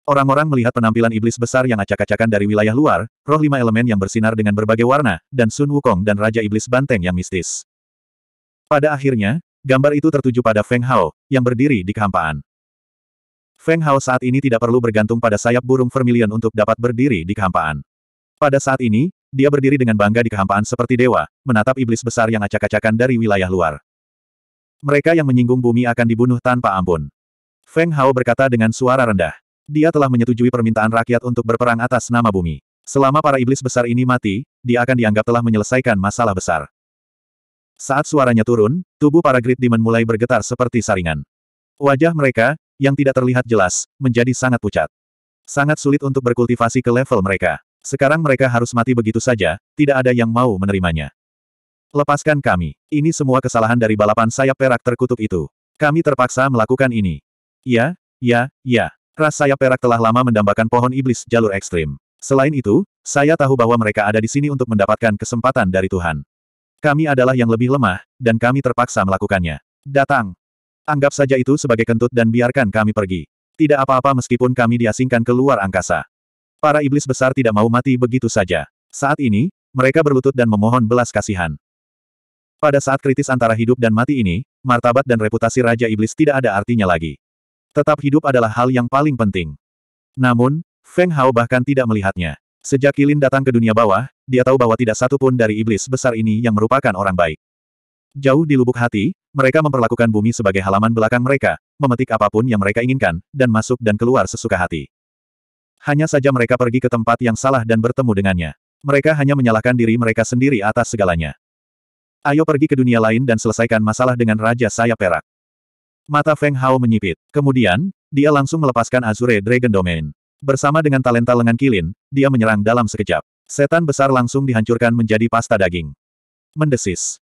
Orang-orang melihat penampilan iblis besar yang acak-acakan dari wilayah luar, roh lima elemen yang bersinar dengan berbagai warna, dan Sun Wukong dan Raja Iblis Banteng yang mistis. Pada akhirnya, gambar itu tertuju pada Feng Hao, yang berdiri di kehampaan. Feng Hao saat ini tidak perlu bergantung pada sayap burung vermilion untuk dapat berdiri di kehampaan. Pada saat ini, dia berdiri dengan bangga di kehampaan seperti dewa, menatap iblis besar yang acak-acakan dari wilayah luar. Mereka yang menyinggung bumi akan dibunuh tanpa ampun. Feng Hao berkata dengan suara rendah. Dia telah menyetujui permintaan rakyat untuk berperang atas nama bumi. Selama para iblis besar ini mati, dia akan dianggap telah menyelesaikan masalah besar. Saat suaranya turun, tubuh para Great Demon mulai bergetar seperti saringan. Wajah mereka, yang tidak terlihat jelas, menjadi sangat pucat. Sangat sulit untuk berkultivasi ke level mereka. Sekarang mereka harus mati begitu saja, tidak ada yang mau menerimanya. Lepaskan kami. Ini semua kesalahan dari balapan sayap perak terkutuk itu. Kami terpaksa melakukan ini. Ya, ya, ya. Ras saya perak telah lama mendambakan pohon iblis jalur ekstrim. Selain itu, saya tahu bahwa mereka ada di sini untuk mendapatkan kesempatan dari Tuhan. Kami adalah yang lebih lemah, dan kami terpaksa melakukannya. Datang. Anggap saja itu sebagai kentut dan biarkan kami pergi. Tidak apa-apa meskipun kami diasingkan ke luar angkasa. Para iblis besar tidak mau mati begitu saja. Saat ini, mereka berlutut dan memohon belas kasihan. Pada saat kritis antara hidup dan mati ini, martabat dan reputasi Raja Iblis tidak ada artinya lagi. Tetap hidup adalah hal yang paling penting. Namun, Feng Hao bahkan tidak melihatnya. Sejak Kilin datang ke dunia bawah, dia tahu bahwa tidak satu pun dari iblis besar ini yang merupakan orang baik. Jauh di lubuk hati, mereka memperlakukan bumi sebagai halaman belakang mereka, memetik apapun yang mereka inginkan, dan masuk dan keluar sesuka hati. Hanya saja mereka pergi ke tempat yang salah dan bertemu dengannya. Mereka hanya menyalahkan diri mereka sendiri atas segalanya. Ayo pergi ke dunia lain dan selesaikan masalah dengan Raja Sayap Perak. Mata Feng Hao menyipit. Kemudian, dia langsung melepaskan Azure Dragon Domain. Bersama dengan talenta lengan kilin, dia menyerang dalam sekejap. Setan besar langsung dihancurkan menjadi pasta daging. Mendesis.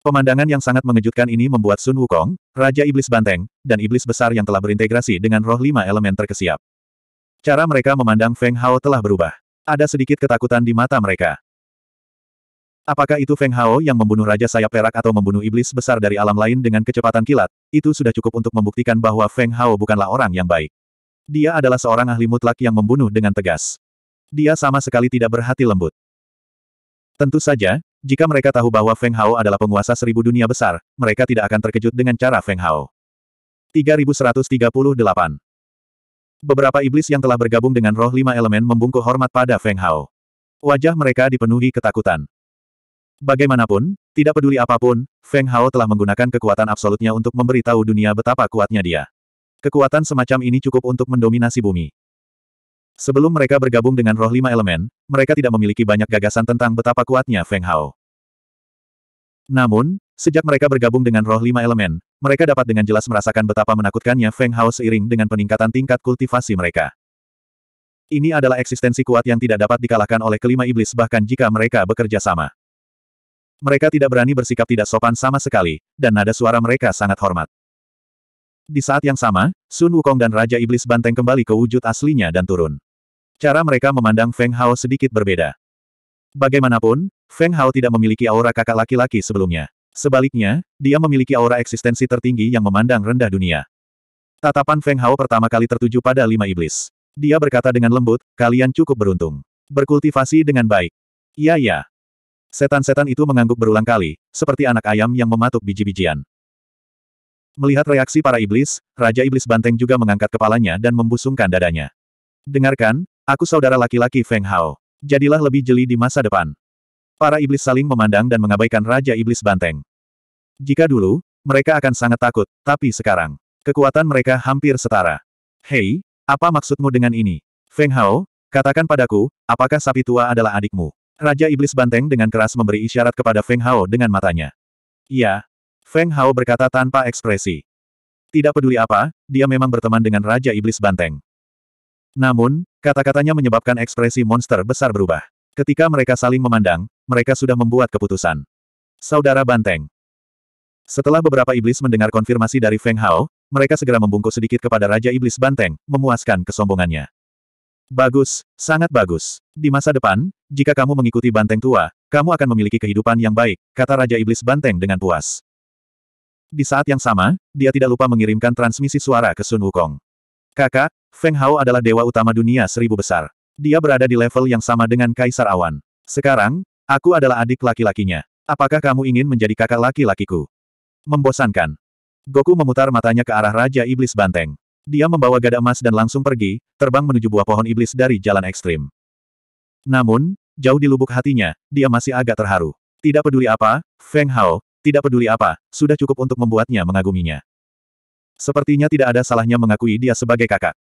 Pemandangan yang sangat mengejutkan ini membuat Sun Wukong, Raja Iblis Banteng, dan Iblis Besar yang telah berintegrasi dengan roh lima elemen terkesiap. Cara mereka memandang Feng Hao telah berubah. Ada sedikit ketakutan di mata mereka. Apakah itu Feng Hao yang membunuh Raja Sayap Perak atau membunuh iblis besar dari alam lain dengan kecepatan kilat, itu sudah cukup untuk membuktikan bahwa Feng Hao bukanlah orang yang baik. Dia adalah seorang ahli mutlak yang membunuh dengan tegas. Dia sama sekali tidak berhati lembut. Tentu saja, jika mereka tahu bahwa Feng Hao adalah penguasa seribu dunia besar, mereka tidak akan terkejut dengan cara Feng Hao. 3138 Beberapa iblis yang telah bergabung dengan roh lima elemen membungkuk hormat pada Feng Hao. Wajah mereka dipenuhi ketakutan. Bagaimanapun, tidak peduli apapun, Feng Hao telah menggunakan kekuatan absolutnya untuk memberitahu dunia betapa kuatnya dia. Kekuatan semacam ini cukup untuk mendominasi bumi. Sebelum mereka bergabung dengan roh lima elemen, mereka tidak memiliki banyak gagasan tentang betapa kuatnya Feng Hao. Namun, sejak mereka bergabung dengan roh lima elemen, mereka dapat dengan jelas merasakan betapa menakutkannya Feng Hao seiring dengan peningkatan tingkat kultivasi mereka. Ini adalah eksistensi kuat yang tidak dapat dikalahkan oleh kelima iblis bahkan jika mereka bekerja sama. Mereka tidak berani bersikap tidak sopan sama sekali, dan nada suara mereka sangat hormat. Di saat yang sama, Sun Wukong dan Raja Iblis Banteng kembali ke wujud aslinya dan turun. Cara mereka memandang Feng Hao sedikit berbeda. Bagaimanapun, Feng Hao tidak memiliki aura kakak laki-laki sebelumnya. Sebaliknya, dia memiliki aura eksistensi tertinggi yang memandang rendah dunia. Tatapan Feng Hao pertama kali tertuju pada lima iblis. Dia berkata dengan lembut, kalian cukup beruntung. Berkultivasi dengan baik. Iya ya, ya. Setan-setan itu mengangguk berulang kali, seperti anak ayam yang mematuk biji-bijian. Melihat reaksi para iblis, Raja Iblis Banteng juga mengangkat kepalanya dan membusungkan dadanya. Dengarkan, aku saudara laki-laki Feng Hao. Jadilah lebih jeli di masa depan. Para iblis saling memandang dan mengabaikan Raja Iblis Banteng. Jika dulu, mereka akan sangat takut, tapi sekarang, kekuatan mereka hampir setara. Hei, apa maksudmu dengan ini? Feng Hao, katakan padaku, apakah sapi tua adalah adikmu? Raja Iblis Banteng dengan keras memberi isyarat kepada Feng Hao dengan matanya. Iya. Feng Hao berkata tanpa ekspresi. Tidak peduli apa, dia memang berteman dengan Raja Iblis Banteng. Namun, kata-katanya menyebabkan ekspresi monster besar berubah. Ketika mereka saling memandang, mereka sudah membuat keputusan. Saudara Banteng. Setelah beberapa iblis mendengar konfirmasi dari Feng Hao, mereka segera membungkuk sedikit kepada Raja Iblis Banteng, memuaskan kesombongannya. Bagus, sangat bagus. Di masa depan, jika kamu mengikuti banteng tua, kamu akan memiliki kehidupan yang baik, kata Raja Iblis Banteng dengan puas. Di saat yang sama, dia tidak lupa mengirimkan transmisi suara ke Sun Wukong. Kakak, Feng Hao adalah dewa utama dunia seribu besar. Dia berada di level yang sama dengan Kaisar Awan. Sekarang, aku adalah adik laki-lakinya. Apakah kamu ingin menjadi kakak laki-lakiku? Membosankan. Goku memutar matanya ke arah Raja Iblis Banteng. Dia membawa gada emas dan langsung pergi, terbang menuju buah pohon iblis dari jalan ekstrim. Namun, jauh di lubuk hatinya, dia masih agak terharu. Tidak peduli apa, Feng Hao, tidak peduli apa, sudah cukup untuk membuatnya mengaguminya. Sepertinya tidak ada salahnya mengakui dia sebagai kakak.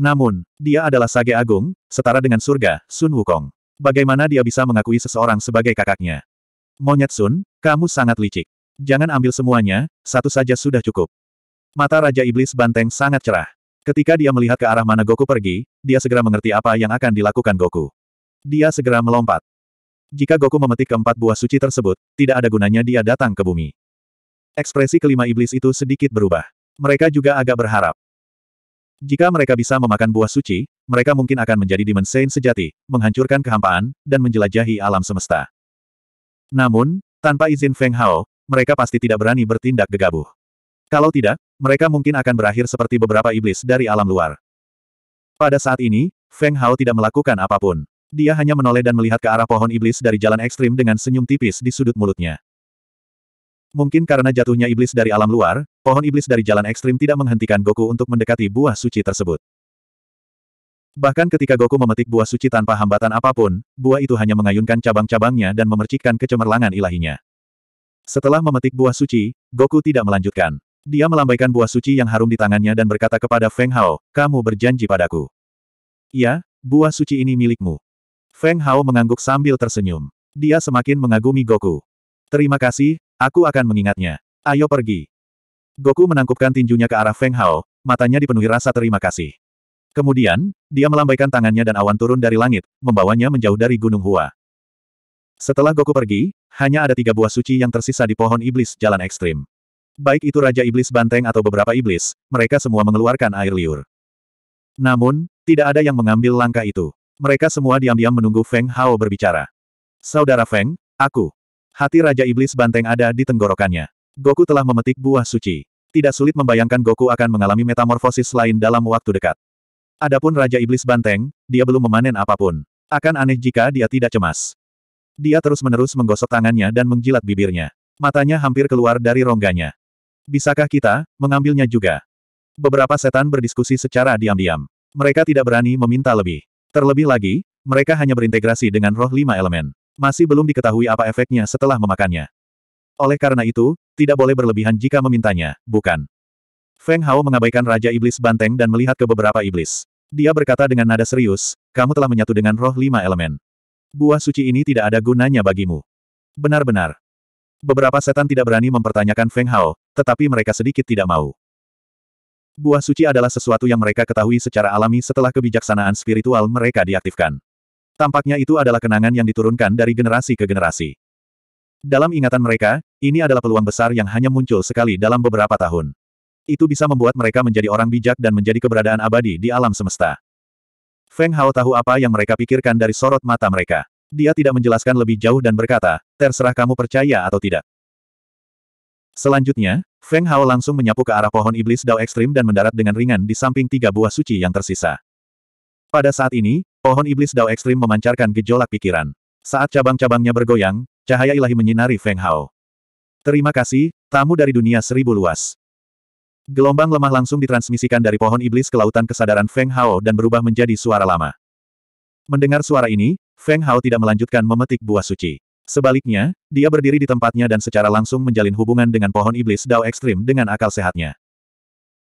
Namun, dia adalah Sage Agung, setara dengan surga, Sun Wukong. Bagaimana dia bisa mengakui seseorang sebagai kakaknya? Monyet Sun, kamu sangat licik. Jangan ambil semuanya, satu saja sudah cukup. Mata Raja Iblis Banteng sangat cerah. Ketika dia melihat ke arah mana Goku pergi, dia segera mengerti apa yang akan dilakukan Goku. Dia segera melompat. Jika Goku memetik keempat buah suci tersebut, tidak ada gunanya dia datang ke bumi. Ekspresi kelima iblis itu sedikit berubah. Mereka juga agak berharap. Jika mereka bisa memakan buah suci, mereka mungkin akan menjadi Demon Saint sejati, menghancurkan kehampaan, dan menjelajahi alam semesta. Namun, tanpa izin Feng Hao, mereka pasti tidak berani bertindak gegabah. Kalau tidak, mereka mungkin akan berakhir seperti beberapa iblis dari alam luar. Pada saat ini, Feng Hao tidak melakukan apapun. Dia hanya menoleh dan melihat ke arah pohon iblis dari jalan ekstrim dengan senyum tipis di sudut mulutnya. Mungkin karena jatuhnya iblis dari alam luar, pohon iblis dari jalan ekstrim tidak menghentikan Goku untuk mendekati buah suci tersebut. Bahkan ketika Goku memetik buah suci tanpa hambatan apapun, buah itu hanya mengayunkan cabang-cabangnya dan memercikkan kecemerlangan ilahinya. Setelah memetik buah suci, Goku tidak melanjutkan. Dia melambaikan buah suci yang harum di tangannya dan berkata kepada Feng Hao, kamu berjanji padaku. Ya, buah suci ini milikmu. Feng Hao mengangguk sambil tersenyum. Dia semakin mengagumi Goku. Terima kasih, aku akan mengingatnya. Ayo pergi. Goku menangkupkan tinjunya ke arah Feng Hao, matanya dipenuhi rasa terima kasih. Kemudian, dia melambaikan tangannya dan awan turun dari langit, membawanya menjauh dari Gunung Hua. Setelah Goku pergi, hanya ada tiga buah suci yang tersisa di pohon iblis jalan ekstrim. Baik itu Raja Iblis Banteng atau beberapa iblis, mereka semua mengeluarkan air liur. Namun, tidak ada yang mengambil langkah itu. Mereka semua diam-diam menunggu Feng Hao berbicara. Saudara Feng, aku. Hati Raja Iblis Banteng ada di tenggorokannya. Goku telah memetik buah suci. Tidak sulit membayangkan Goku akan mengalami metamorfosis lain dalam waktu dekat. Adapun Raja Iblis Banteng, dia belum memanen apapun. Akan aneh jika dia tidak cemas. Dia terus-menerus menggosok tangannya dan menjilat bibirnya. Matanya hampir keluar dari rongganya. Bisakah kita, mengambilnya juga? Beberapa setan berdiskusi secara diam-diam. Mereka tidak berani meminta lebih. Terlebih lagi, mereka hanya berintegrasi dengan roh lima elemen. Masih belum diketahui apa efeknya setelah memakannya. Oleh karena itu, tidak boleh berlebihan jika memintanya, bukan? Feng Hao mengabaikan Raja Iblis Banteng dan melihat ke beberapa iblis. Dia berkata dengan nada serius, kamu telah menyatu dengan roh lima elemen. Buah suci ini tidak ada gunanya bagimu. Benar-benar. Beberapa setan tidak berani mempertanyakan Feng Hao, tetapi mereka sedikit tidak mau. Buah suci adalah sesuatu yang mereka ketahui secara alami setelah kebijaksanaan spiritual mereka diaktifkan. Tampaknya itu adalah kenangan yang diturunkan dari generasi ke generasi. Dalam ingatan mereka, ini adalah peluang besar yang hanya muncul sekali dalam beberapa tahun. Itu bisa membuat mereka menjadi orang bijak dan menjadi keberadaan abadi di alam semesta. Feng Hao tahu apa yang mereka pikirkan dari sorot mata mereka. Dia tidak menjelaskan lebih jauh dan berkata, terserah kamu percaya atau tidak. Selanjutnya, Feng Hao langsung menyapu ke arah pohon iblis Dao Ekstrim dan mendarat dengan ringan di samping tiga buah suci yang tersisa. Pada saat ini, pohon iblis Dao Ekstrim memancarkan gejolak pikiran. Saat cabang-cabangnya bergoyang, cahaya ilahi menyinari Feng Hao. Terima kasih, tamu dari dunia seribu luas. Gelombang lemah langsung ditransmisikan dari pohon iblis ke lautan kesadaran Feng Hao dan berubah menjadi suara lama. Mendengar suara ini, Feng Hao tidak melanjutkan memetik buah suci. Sebaliknya, dia berdiri di tempatnya dan secara langsung menjalin hubungan dengan pohon iblis Dao Ekstrim dengan akal sehatnya.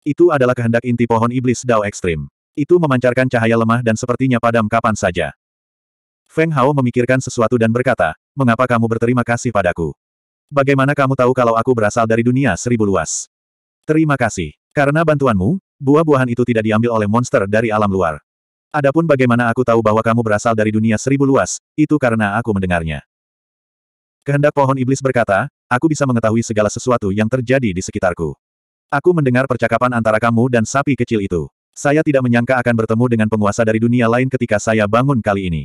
Itu adalah kehendak inti pohon iblis Dao Ekstrim. Itu memancarkan cahaya lemah dan sepertinya padam kapan saja. Feng Hao memikirkan sesuatu dan berkata, mengapa kamu berterima kasih padaku? Bagaimana kamu tahu kalau aku berasal dari dunia seribu luas? Terima kasih. Karena bantuanmu, buah-buahan itu tidak diambil oleh monster dari alam luar. Adapun bagaimana aku tahu bahwa kamu berasal dari dunia seribu luas, itu karena aku mendengarnya. Kehendak pohon iblis berkata, aku bisa mengetahui segala sesuatu yang terjadi di sekitarku. Aku mendengar percakapan antara kamu dan sapi kecil itu. Saya tidak menyangka akan bertemu dengan penguasa dari dunia lain ketika saya bangun kali ini.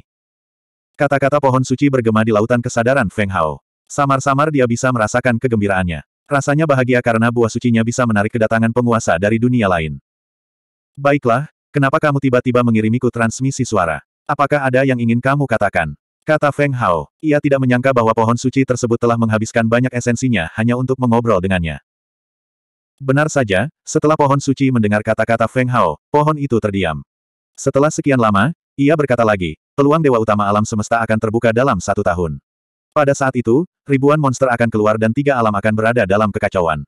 Kata-kata pohon suci bergema di lautan kesadaran Feng Hao. Samar-samar dia bisa merasakan kegembiraannya. Rasanya bahagia karena buah sucinya bisa menarik kedatangan penguasa dari dunia lain. Baiklah, kenapa kamu tiba-tiba mengirimiku transmisi suara? Apakah ada yang ingin kamu katakan? Kata Feng Hao, ia tidak menyangka bahwa pohon suci tersebut telah menghabiskan banyak esensinya hanya untuk mengobrol dengannya. Benar saja, setelah pohon suci mendengar kata-kata Feng Hao, pohon itu terdiam. Setelah sekian lama, ia berkata lagi, peluang Dewa Utama Alam Semesta akan terbuka dalam satu tahun. Pada saat itu, ribuan monster akan keluar dan tiga alam akan berada dalam kekacauan.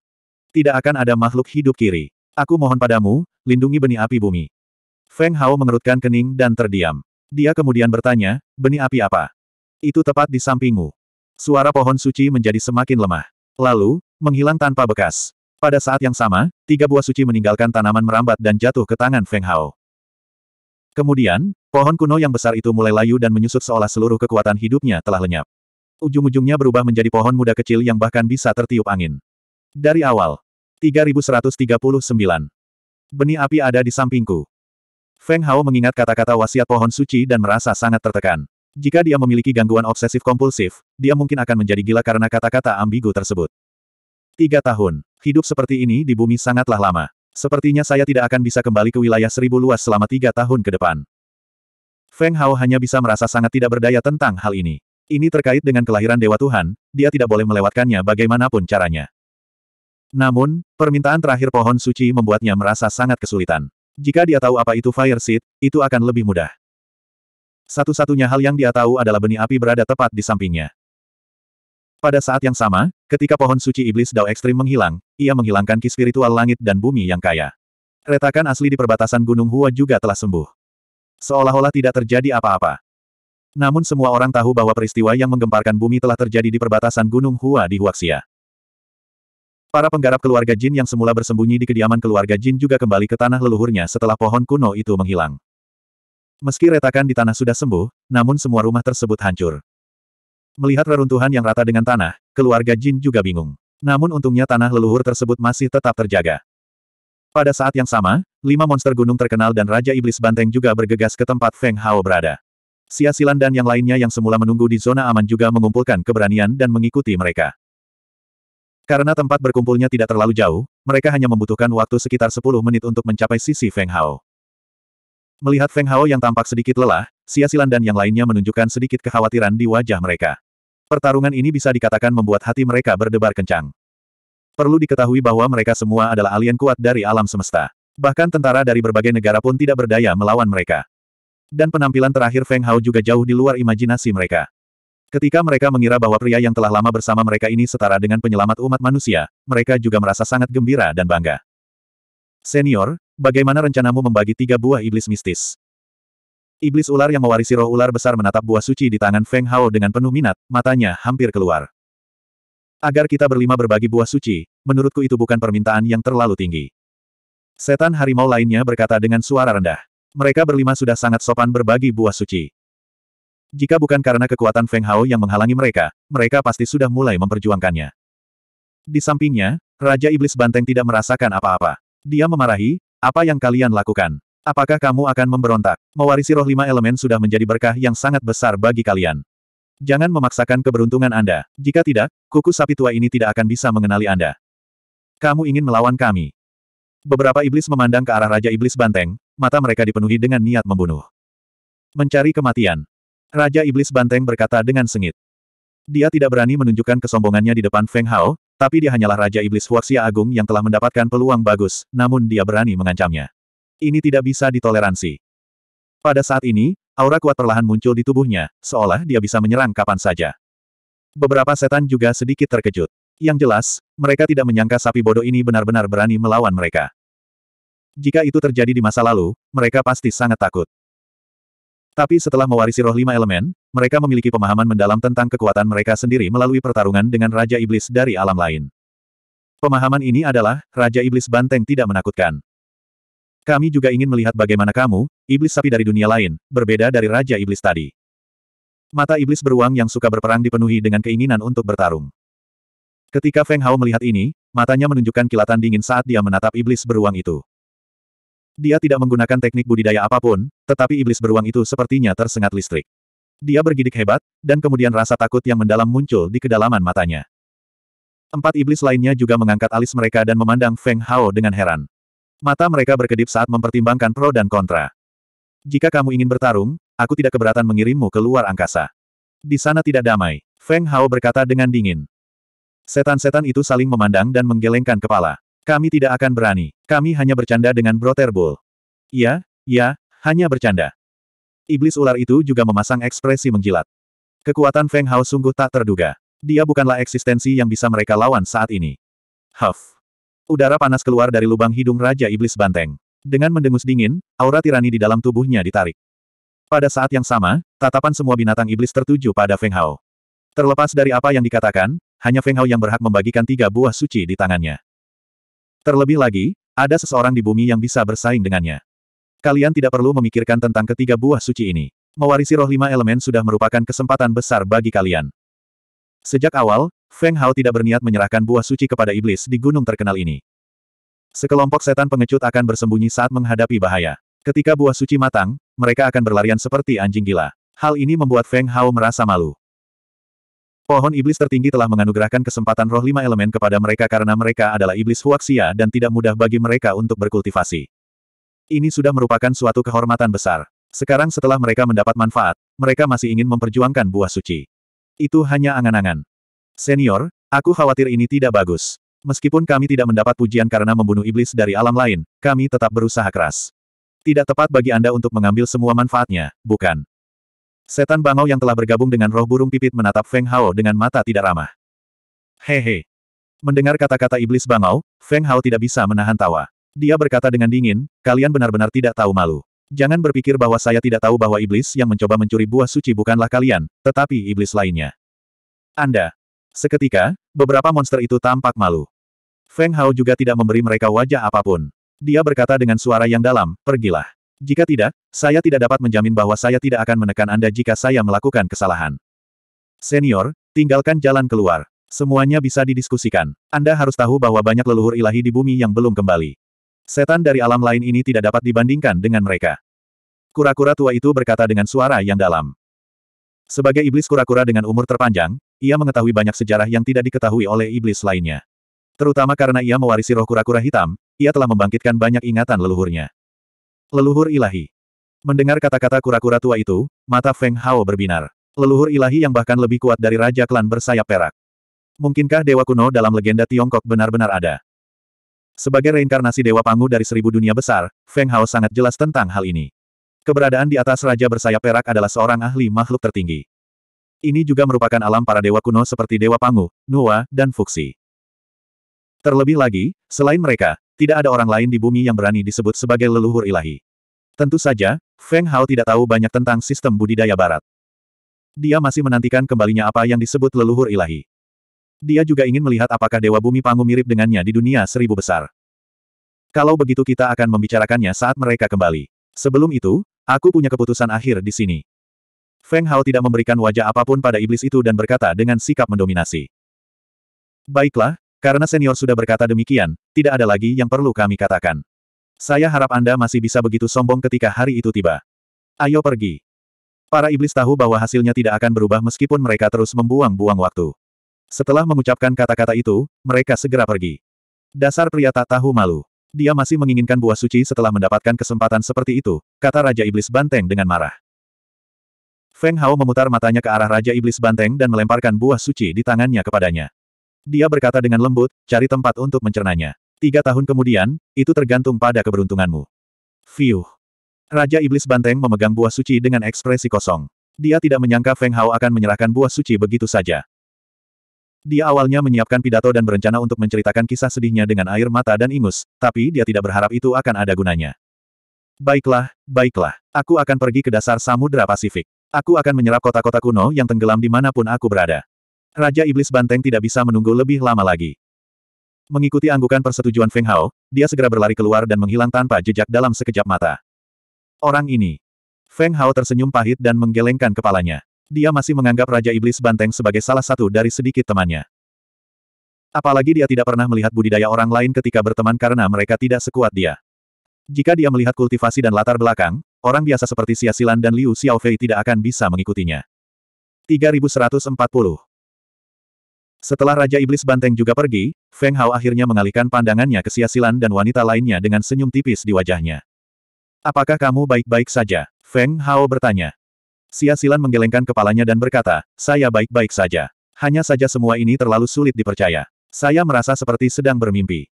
Tidak akan ada makhluk hidup kiri. Aku mohon padamu, lindungi benih api bumi. Feng Hao mengerutkan kening dan terdiam. Dia kemudian bertanya, benih api apa? Itu tepat di sampingmu. Suara pohon suci menjadi semakin lemah. Lalu, menghilang tanpa bekas. Pada saat yang sama, tiga buah suci meninggalkan tanaman merambat dan jatuh ke tangan Feng Hao. Kemudian, pohon kuno yang besar itu mulai layu dan menyusut seolah seluruh kekuatan hidupnya telah lenyap. Ujung-ujungnya berubah menjadi pohon muda kecil yang bahkan bisa tertiup angin. Dari awal. 3139. Benih api ada di sampingku. Feng Hao mengingat kata-kata wasiat pohon suci dan merasa sangat tertekan. Jika dia memiliki gangguan obsesif kompulsif, dia mungkin akan menjadi gila karena kata-kata ambigu tersebut. Tiga tahun. Hidup seperti ini di bumi sangatlah lama. Sepertinya saya tidak akan bisa kembali ke wilayah seribu luas selama tiga tahun ke depan. Feng Hao hanya bisa merasa sangat tidak berdaya tentang hal ini. Ini terkait dengan kelahiran Dewa Tuhan, dia tidak boleh melewatkannya bagaimanapun caranya. Namun, permintaan terakhir pohon suci membuatnya merasa sangat kesulitan. Jika dia tahu apa itu Fire Seed, itu akan lebih mudah. Satu-satunya hal yang dia tahu adalah benih api berada tepat di sampingnya. Pada saat yang sama, ketika pohon suci iblis Dao Ekstrim menghilang, ia menghilangkan ki spiritual langit dan bumi yang kaya. Retakan asli di perbatasan Gunung Hua juga telah sembuh. Seolah-olah tidak terjadi apa-apa. Namun semua orang tahu bahwa peristiwa yang menggemparkan bumi telah terjadi di perbatasan Gunung Hua di Huaxia. Para penggarap keluarga Jin yang semula bersembunyi di kediaman keluarga Jin juga kembali ke tanah leluhurnya setelah pohon kuno itu menghilang. Meski retakan di tanah sudah sembuh, namun semua rumah tersebut hancur. Melihat reruntuhan yang rata dengan tanah, keluarga Jin juga bingung. Namun untungnya tanah leluhur tersebut masih tetap terjaga. Pada saat yang sama, lima monster gunung terkenal dan Raja Iblis Banteng juga bergegas ke tempat Feng Hao berada. Sia Silan dan yang lainnya yang semula menunggu di zona aman juga mengumpulkan keberanian dan mengikuti mereka. Karena tempat berkumpulnya tidak terlalu jauh, mereka hanya membutuhkan waktu sekitar 10 menit untuk mencapai sisi Feng Hao. Melihat Feng Hao yang tampak sedikit lelah, Xia Silan dan yang lainnya menunjukkan sedikit kekhawatiran di wajah mereka. Pertarungan ini bisa dikatakan membuat hati mereka berdebar kencang. Perlu diketahui bahwa mereka semua adalah alien kuat dari alam semesta. Bahkan tentara dari berbagai negara pun tidak berdaya melawan mereka. Dan penampilan terakhir Feng Hao juga jauh di luar imajinasi mereka. Ketika mereka mengira bahwa pria yang telah lama bersama mereka ini setara dengan penyelamat umat manusia, mereka juga merasa sangat gembira dan bangga. Senior, bagaimana rencanamu membagi tiga buah iblis mistis? Iblis ular yang mewarisi roh ular besar menatap buah suci di tangan Feng Hao dengan penuh minat, matanya hampir keluar. Agar kita berlima berbagi buah suci, menurutku itu bukan permintaan yang terlalu tinggi. Setan harimau lainnya berkata dengan suara rendah. Mereka berlima sudah sangat sopan berbagi buah suci. Jika bukan karena kekuatan Feng Hao yang menghalangi mereka, mereka pasti sudah mulai memperjuangkannya. Di sampingnya, Raja Iblis Banteng tidak merasakan apa-apa. Dia memarahi, apa yang kalian lakukan? Apakah kamu akan memberontak? Mewarisi roh lima elemen sudah menjadi berkah yang sangat besar bagi kalian. Jangan memaksakan keberuntungan Anda. Jika tidak, kuku sapi tua ini tidak akan bisa mengenali Anda. Kamu ingin melawan kami. Beberapa iblis memandang ke arah Raja Iblis Banteng, mata mereka dipenuhi dengan niat membunuh. Mencari kematian, Raja Iblis Banteng berkata dengan sengit. Dia tidak berani menunjukkan kesombongannya di depan Feng Hao, tapi dia hanyalah Raja Iblis Huaxia Agung yang telah mendapatkan peluang bagus, namun dia berani mengancamnya. Ini tidak bisa ditoleransi. Pada saat ini, aura kuat perlahan muncul di tubuhnya, seolah dia bisa menyerang kapan saja. Beberapa setan juga sedikit terkejut. Yang jelas, mereka tidak menyangka sapi bodoh ini benar-benar berani melawan mereka. Jika itu terjadi di masa lalu, mereka pasti sangat takut. Tapi setelah mewarisi roh lima elemen, mereka memiliki pemahaman mendalam tentang kekuatan mereka sendiri melalui pertarungan dengan Raja Iblis dari alam lain. Pemahaman ini adalah, Raja Iblis Banteng tidak menakutkan. Kami juga ingin melihat bagaimana kamu, Iblis Sapi dari dunia lain, berbeda dari Raja Iblis tadi. Mata Iblis beruang yang suka berperang dipenuhi dengan keinginan untuk bertarung. Ketika Feng Hao melihat ini, matanya menunjukkan kilatan dingin saat dia menatap Iblis beruang itu. Dia tidak menggunakan teknik budidaya apapun, tetapi iblis beruang itu sepertinya tersengat listrik. Dia bergidik hebat, dan kemudian rasa takut yang mendalam muncul di kedalaman matanya. Empat iblis lainnya juga mengangkat alis mereka dan memandang Feng Hao dengan heran. Mata mereka berkedip saat mempertimbangkan pro dan kontra. Jika kamu ingin bertarung, aku tidak keberatan mengirimmu ke luar angkasa. Di sana tidak damai, Feng Hao berkata dengan dingin. Setan-setan itu saling memandang dan menggelengkan kepala. Kami tidak akan berani. Kami hanya bercanda dengan Brother Bull. ya, ya, hanya bercanda. Iblis ular itu juga memasang ekspresi menjilat. Kekuatan Feng Hao sungguh tak terduga. Dia bukanlah eksistensi yang bisa mereka lawan saat ini. Huff. Udara panas keluar dari lubang hidung Raja Iblis Banteng. Dengan mendengus dingin, aura tirani di dalam tubuhnya ditarik. Pada saat yang sama, tatapan semua binatang iblis tertuju pada Feng Hao. Terlepas dari apa yang dikatakan, hanya Feng Hao yang berhak membagikan tiga buah suci di tangannya. Terlebih lagi, ada seseorang di bumi yang bisa bersaing dengannya. Kalian tidak perlu memikirkan tentang ketiga buah suci ini. Mewarisi roh lima elemen sudah merupakan kesempatan besar bagi kalian. Sejak awal, Feng Hao tidak berniat menyerahkan buah suci kepada iblis di gunung terkenal ini. Sekelompok setan pengecut akan bersembunyi saat menghadapi bahaya. Ketika buah suci matang, mereka akan berlarian seperti anjing gila. Hal ini membuat Feng Hao merasa malu. Pohon iblis tertinggi telah menganugerahkan kesempatan roh lima elemen kepada mereka karena mereka adalah iblis huaxia dan tidak mudah bagi mereka untuk berkultivasi. Ini sudah merupakan suatu kehormatan besar. Sekarang setelah mereka mendapat manfaat, mereka masih ingin memperjuangkan buah suci. Itu hanya angan-angan. Senior, aku khawatir ini tidak bagus. Meskipun kami tidak mendapat pujian karena membunuh iblis dari alam lain, kami tetap berusaha keras. Tidak tepat bagi Anda untuk mengambil semua manfaatnya, bukan? Setan bangau yang telah bergabung dengan roh burung pipit menatap Feng Hao dengan mata tidak ramah. Hehe. Mendengar kata-kata iblis bangau, Feng Hao tidak bisa menahan tawa. Dia berkata dengan dingin, kalian benar-benar tidak tahu malu. Jangan berpikir bahwa saya tidak tahu bahwa iblis yang mencoba mencuri buah suci bukanlah kalian, tetapi iblis lainnya. Anda. Seketika, beberapa monster itu tampak malu. Feng Hao juga tidak memberi mereka wajah apapun. Dia berkata dengan suara yang dalam, pergilah. Jika tidak, saya tidak dapat menjamin bahwa saya tidak akan menekan Anda jika saya melakukan kesalahan. Senior, tinggalkan jalan keluar. Semuanya bisa didiskusikan. Anda harus tahu bahwa banyak leluhur ilahi di bumi yang belum kembali. Setan dari alam lain ini tidak dapat dibandingkan dengan mereka. Kura-kura tua itu berkata dengan suara yang dalam. Sebagai iblis kura-kura dengan umur terpanjang, ia mengetahui banyak sejarah yang tidak diketahui oleh iblis lainnya. Terutama karena ia mewarisi roh kura-kura hitam, ia telah membangkitkan banyak ingatan leluhurnya. Leluhur ilahi. Mendengar kata-kata kura-kura tua itu, mata Feng Hao berbinar. Leluhur ilahi yang bahkan lebih kuat dari Raja Klan bersayap perak. Mungkinkah dewa kuno dalam legenda Tiongkok benar-benar ada? Sebagai reinkarnasi Dewa Pangu dari seribu dunia besar, Feng Hao sangat jelas tentang hal ini. Keberadaan di atas Raja bersayap perak adalah seorang ahli makhluk tertinggi. Ini juga merupakan alam para dewa kuno seperti Dewa Pangu, Nuwa, dan Fuxi. Terlebih lagi, selain mereka, tidak ada orang lain di bumi yang berani disebut sebagai leluhur ilahi. Tentu saja, Feng Hao tidak tahu banyak tentang sistem budidaya barat. Dia masih menantikan kembalinya apa yang disebut leluhur ilahi. Dia juga ingin melihat apakah Dewa Bumi Pangu mirip dengannya di dunia seribu besar. Kalau begitu kita akan membicarakannya saat mereka kembali. Sebelum itu, aku punya keputusan akhir di sini. Feng Hao tidak memberikan wajah apapun pada iblis itu dan berkata dengan sikap mendominasi. Baiklah, karena senior sudah berkata demikian, tidak ada lagi yang perlu kami katakan. Saya harap Anda masih bisa begitu sombong ketika hari itu tiba. Ayo pergi. Para iblis tahu bahwa hasilnya tidak akan berubah meskipun mereka terus membuang-buang waktu. Setelah mengucapkan kata-kata itu, mereka segera pergi. Dasar pria tak tahu malu. Dia masih menginginkan buah suci setelah mendapatkan kesempatan seperti itu, kata Raja Iblis Banteng dengan marah. Feng Hao memutar matanya ke arah Raja Iblis Banteng dan melemparkan buah suci di tangannya kepadanya. Dia berkata dengan lembut, cari tempat untuk mencernanya. Tiga tahun kemudian, itu tergantung pada keberuntunganmu. Fiuh. Raja Iblis Banteng memegang buah suci dengan ekspresi kosong. Dia tidak menyangka Feng Hao akan menyerahkan buah suci begitu saja. Dia awalnya menyiapkan pidato dan berencana untuk menceritakan kisah sedihnya dengan air mata dan ingus, tapi dia tidak berharap itu akan ada gunanya. Baiklah, baiklah. Aku akan pergi ke dasar Samudra Pasifik. Aku akan menyerap kota-kota kuno yang tenggelam dimanapun aku berada. Raja Iblis Banteng tidak bisa menunggu lebih lama lagi. Mengikuti anggukan persetujuan Feng Hao, dia segera berlari keluar dan menghilang tanpa jejak dalam sekejap mata. Orang ini. Feng Hao tersenyum pahit dan menggelengkan kepalanya. Dia masih menganggap Raja Iblis Banteng sebagai salah satu dari sedikit temannya. Apalagi dia tidak pernah melihat budidaya orang lain ketika berteman karena mereka tidak sekuat dia. Jika dia melihat kultivasi dan latar belakang, orang biasa seperti Xia Silan dan Liu Xiaofei tidak akan bisa mengikutinya. 3140 setelah Raja Iblis Banteng juga pergi, Feng Hao akhirnya mengalihkan pandangannya ke Siasilan dan wanita lainnya dengan senyum tipis di wajahnya. Apakah kamu baik-baik saja? Feng Hao bertanya. Siasilan menggelengkan kepalanya dan berkata, saya baik-baik saja. Hanya saja semua ini terlalu sulit dipercaya. Saya merasa seperti sedang bermimpi.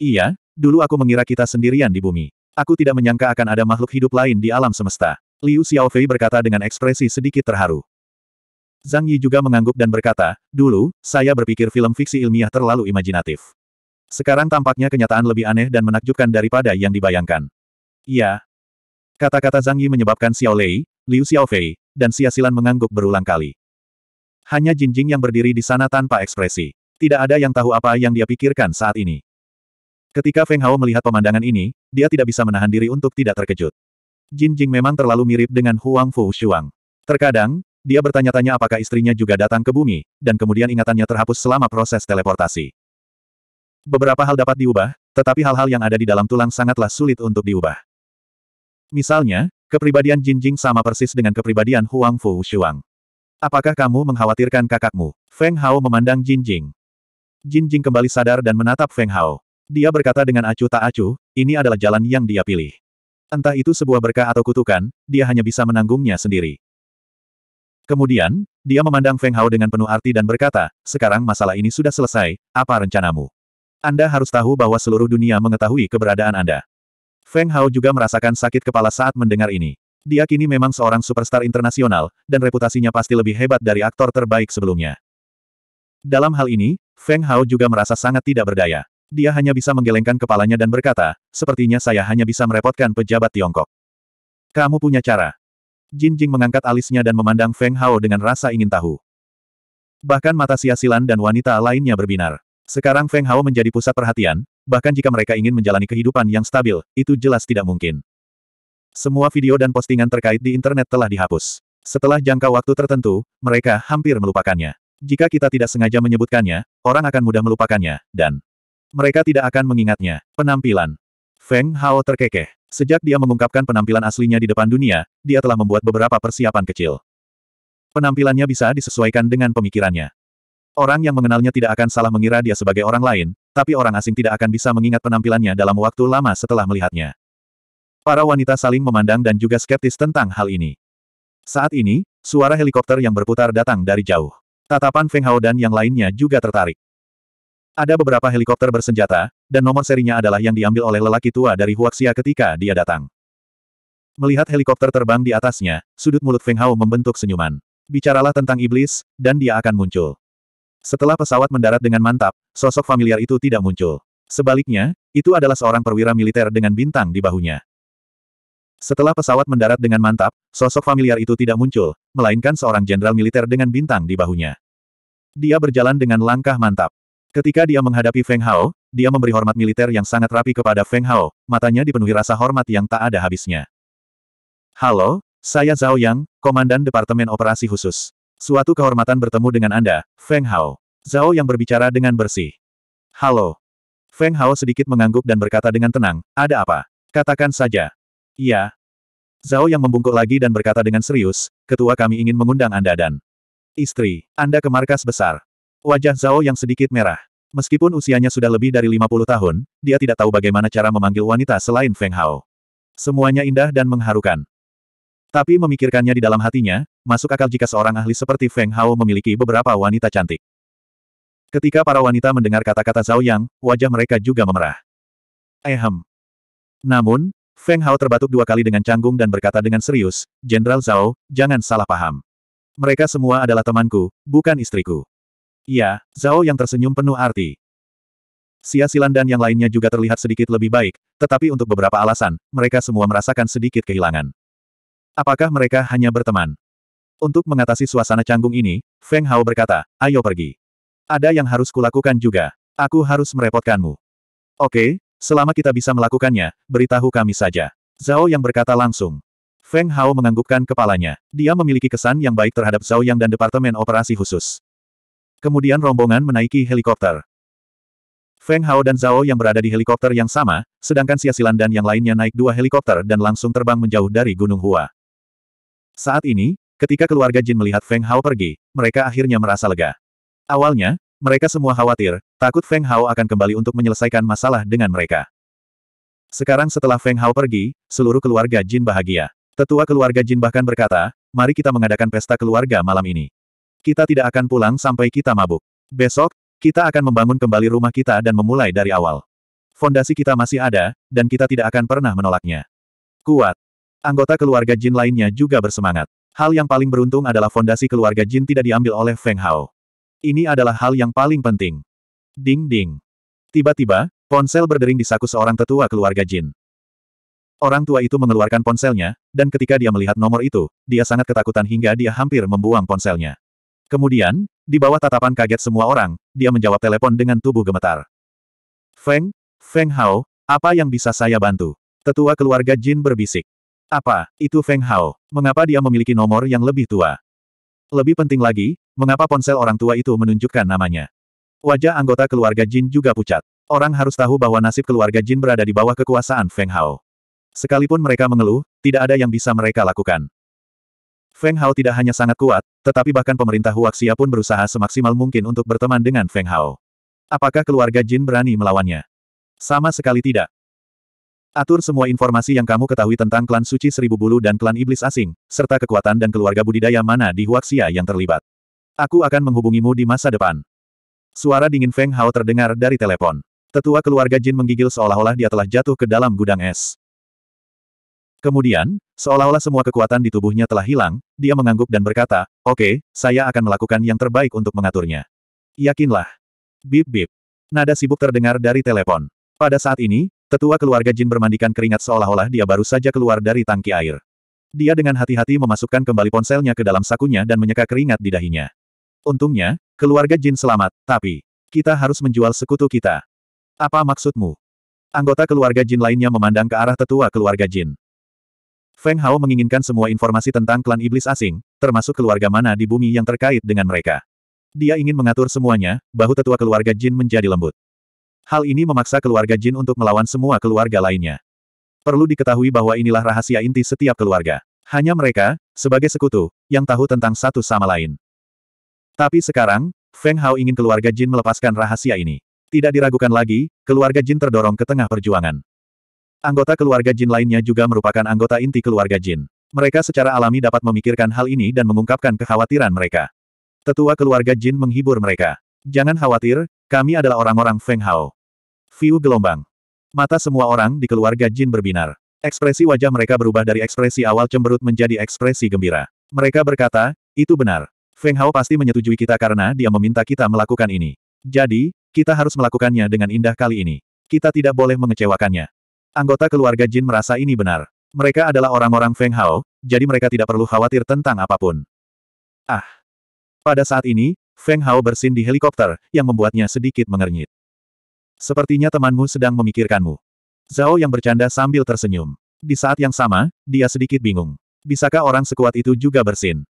Iya, dulu aku mengira kita sendirian di bumi. Aku tidak menyangka akan ada makhluk hidup lain di alam semesta. Liu Xiaofei berkata dengan ekspresi sedikit terharu. Zhang Yi juga mengangguk dan berkata, dulu, saya berpikir film fiksi ilmiah terlalu imajinatif. Sekarang tampaknya kenyataan lebih aneh dan menakjubkan daripada yang dibayangkan. Iya. Kata-kata Zhang Yi menyebabkan Xiao Lei, Liu Xiaofei, dan Xia Silan mengangguk berulang kali. Hanya Jinjing yang berdiri di sana tanpa ekspresi. Tidak ada yang tahu apa yang dia pikirkan saat ini. Ketika Feng Hao melihat pemandangan ini, dia tidak bisa menahan diri untuk tidak terkejut. Jinjing memang terlalu mirip dengan Huang Fu Shuang. Terkadang, dia bertanya-tanya apakah istrinya juga datang ke bumi, dan kemudian ingatannya terhapus selama proses teleportasi. Beberapa hal dapat diubah, tetapi hal-hal yang ada di dalam tulang sangatlah sulit untuk diubah. Misalnya, kepribadian Jinjing sama persis dengan kepribadian Huang Fu Shuang. Apakah kamu mengkhawatirkan kakakmu? Feng Hao memandang Jinjing. Jinjing kembali sadar dan menatap Feng Hao. Dia berkata dengan acuh tak acuh, ini adalah jalan yang dia pilih. Entah itu sebuah berkah atau kutukan, dia hanya bisa menanggungnya sendiri. Kemudian, dia memandang Feng Hao dengan penuh arti dan berkata, sekarang masalah ini sudah selesai, apa rencanamu? Anda harus tahu bahwa seluruh dunia mengetahui keberadaan Anda. Feng Hao juga merasakan sakit kepala saat mendengar ini. Dia kini memang seorang superstar internasional, dan reputasinya pasti lebih hebat dari aktor terbaik sebelumnya. Dalam hal ini, Feng Hao juga merasa sangat tidak berdaya. Dia hanya bisa menggelengkan kepalanya dan berkata, sepertinya saya hanya bisa merepotkan pejabat Tiongkok. Kamu punya cara. Jin Jing mengangkat alisnya dan memandang Feng Hao dengan rasa ingin tahu. Bahkan mata Siasilan dan wanita lainnya berbinar. Sekarang Feng Hao menjadi pusat perhatian, bahkan jika mereka ingin menjalani kehidupan yang stabil, itu jelas tidak mungkin. Semua video dan postingan terkait di internet telah dihapus. Setelah jangka waktu tertentu, mereka hampir melupakannya. Jika kita tidak sengaja menyebutkannya, orang akan mudah melupakannya, dan mereka tidak akan mengingatnya. Penampilan Feng Hao terkekeh. Sejak dia mengungkapkan penampilan aslinya di depan dunia, dia telah membuat beberapa persiapan kecil. Penampilannya bisa disesuaikan dengan pemikirannya. Orang yang mengenalnya tidak akan salah mengira dia sebagai orang lain, tapi orang asing tidak akan bisa mengingat penampilannya dalam waktu lama setelah melihatnya. Para wanita saling memandang dan juga skeptis tentang hal ini. Saat ini, suara helikopter yang berputar datang dari jauh. Tatapan Feng Hao dan yang lainnya juga tertarik. Ada beberapa helikopter bersenjata, dan nomor serinya adalah yang diambil oleh lelaki tua dari Huaxia ketika dia datang. Melihat helikopter terbang di atasnya, sudut mulut Feng Hao membentuk senyuman. Bicaralah tentang iblis, dan dia akan muncul. Setelah pesawat mendarat dengan mantap, sosok familiar itu tidak muncul. Sebaliknya, itu adalah seorang perwira militer dengan bintang di bahunya. Setelah pesawat mendarat dengan mantap, sosok familiar itu tidak muncul, melainkan seorang jenderal militer dengan bintang di bahunya. Dia berjalan dengan langkah mantap. Ketika dia menghadapi Feng Hao, dia memberi hormat militer yang sangat rapi kepada Feng Hao, matanya dipenuhi rasa hormat yang tak ada habisnya. Halo, saya Zhao Yang, Komandan Departemen Operasi Khusus. Suatu kehormatan bertemu dengan Anda, Feng Hao. Zhao Yang berbicara dengan bersih. Halo. Feng Hao sedikit mengangguk dan berkata dengan tenang, ada apa? Katakan saja. Iya. Zhao Yang membungkuk lagi dan berkata dengan serius, ketua kami ingin mengundang Anda dan istri Anda ke markas besar. Wajah Zhao yang sedikit merah. Meskipun usianya sudah lebih dari 50 tahun, dia tidak tahu bagaimana cara memanggil wanita selain Feng Hao. Semuanya indah dan mengharukan. Tapi memikirkannya di dalam hatinya, masuk akal jika seorang ahli seperti Feng Hao memiliki beberapa wanita cantik. Ketika para wanita mendengar kata-kata Zhao Yang, wajah mereka juga memerah. Ehem. Namun, Feng Hao terbatuk dua kali dengan canggung dan berkata dengan serius, Jenderal Zhao, jangan salah paham. Mereka semua adalah temanku, bukan istriku. Iya, Zhao yang tersenyum penuh arti. sia Silan dan yang lainnya juga terlihat sedikit lebih baik, tetapi untuk beberapa alasan, mereka semua merasakan sedikit kehilangan. Apakah mereka hanya berteman? Untuk mengatasi suasana canggung ini, Feng Hao berkata, ayo pergi. Ada yang harus kulakukan juga. Aku harus merepotkanmu. Oke, selama kita bisa melakukannya, beritahu kami saja. Zhao yang berkata langsung. Feng Hao menganggukkan kepalanya. Dia memiliki kesan yang baik terhadap Zhao Yang dan Departemen Operasi Khusus. Kemudian rombongan menaiki helikopter. Feng Hao dan Zhao yang berada di helikopter yang sama, sedangkan Silan dan yang lainnya naik dua helikopter dan langsung terbang menjauh dari Gunung Hua. Saat ini, ketika keluarga Jin melihat Feng Hao pergi, mereka akhirnya merasa lega. Awalnya, mereka semua khawatir, takut Feng Hao akan kembali untuk menyelesaikan masalah dengan mereka. Sekarang setelah Feng Hao pergi, seluruh keluarga Jin bahagia. Tetua keluarga Jin bahkan berkata, mari kita mengadakan pesta keluarga malam ini. Kita tidak akan pulang sampai kita mabuk. Besok, kita akan membangun kembali rumah kita dan memulai dari awal. Fondasi kita masih ada, dan kita tidak akan pernah menolaknya. Kuat. Anggota keluarga Jin lainnya juga bersemangat. Hal yang paling beruntung adalah fondasi keluarga Jin tidak diambil oleh Feng Hao. Ini adalah hal yang paling penting. Ding ding. Tiba-tiba, ponsel berdering di saku seorang tetua keluarga Jin. Orang tua itu mengeluarkan ponselnya, dan ketika dia melihat nomor itu, dia sangat ketakutan hingga dia hampir membuang ponselnya. Kemudian, di bawah tatapan kaget semua orang, dia menjawab telepon dengan tubuh gemetar. Feng, Feng Hao, apa yang bisa saya bantu? Tetua keluarga Jin berbisik. Apa, itu Feng Hao? Mengapa dia memiliki nomor yang lebih tua? Lebih penting lagi, mengapa ponsel orang tua itu menunjukkan namanya? Wajah anggota keluarga Jin juga pucat. Orang harus tahu bahwa nasib keluarga Jin berada di bawah kekuasaan Feng Hao. Sekalipun mereka mengeluh, tidak ada yang bisa mereka lakukan. Feng Hao tidak hanya sangat kuat, tetapi bahkan pemerintah Huaxia pun berusaha semaksimal mungkin untuk berteman dengan Feng Hao. Apakah keluarga Jin berani melawannya? Sama sekali tidak. Atur semua informasi yang kamu ketahui tentang klan suci seribu bulu dan klan iblis asing, serta kekuatan dan keluarga budidaya mana di Huaxia yang terlibat. Aku akan menghubungimu di masa depan. Suara dingin Feng Hao terdengar dari telepon. Tetua keluarga Jin menggigil seolah-olah dia telah jatuh ke dalam gudang es. Kemudian, seolah-olah semua kekuatan di tubuhnya telah hilang, dia mengangguk dan berkata, Oke, okay, saya akan melakukan yang terbaik untuk mengaturnya. Yakinlah. Bip-bip. Nada sibuk terdengar dari telepon. Pada saat ini, tetua keluarga Jin bermandikan keringat seolah-olah dia baru saja keluar dari tangki air. Dia dengan hati-hati memasukkan kembali ponselnya ke dalam sakunya dan menyeka keringat di dahinya. Untungnya, keluarga Jin selamat, tapi kita harus menjual sekutu kita. Apa maksudmu? Anggota keluarga Jin lainnya memandang ke arah tetua keluarga Jin. Feng Hao menginginkan semua informasi tentang klan iblis asing, termasuk keluarga mana di bumi yang terkait dengan mereka. Dia ingin mengatur semuanya, bahu tetua keluarga Jin menjadi lembut. Hal ini memaksa keluarga Jin untuk melawan semua keluarga lainnya. Perlu diketahui bahwa inilah rahasia inti setiap keluarga. Hanya mereka, sebagai sekutu, yang tahu tentang satu sama lain. Tapi sekarang, Feng Hao ingin keluarga Jin melepaskan rahasia ini. Tidak diragukan lagi, keluarga Jin terdorong ke tengah perjuangan. Anggota keluarga Jin lainnya juga merupakan anggota inti keluarga Jin. Mereka secara alami dapat memikirkan hal ini dan mengungkapkan kekhawatiran mereka. Tetua keluarga Jin menghibur mereka. Jangan khawatir, kami adalah orang-orang Feng Hao. View gelombang. Mata semua orang di keluarga Jin berbinar. Ekspresi wajah mereka berubah dari ekspresi awal cemberut menjadi ekspresi gembira. Mereka berkata, itu benar. Feng Hao pasti menyetujui kita karena dia meminta kita melakukan ini. Jadi, kita harus melakukannya dengan indah kali ini. Kita tidak boleh mengecewakannya. Anggota keluarga Jin merasa ini benar. Mereka adalah orang-orang Feng Hao, jadi mereka tidak perlu khawatir tentang apapun. Ah! Pada saat ini, Feng Hao bersin di helikopter, yang membuatnya sedikit mengernyit. Sepertinya temanmu sedang memikirkanmu. Zhao yang bercanda sambil tersenyum. Di saat yang sama, dia sedikit bingung. Bisakah orang sekuat itu juga bersin?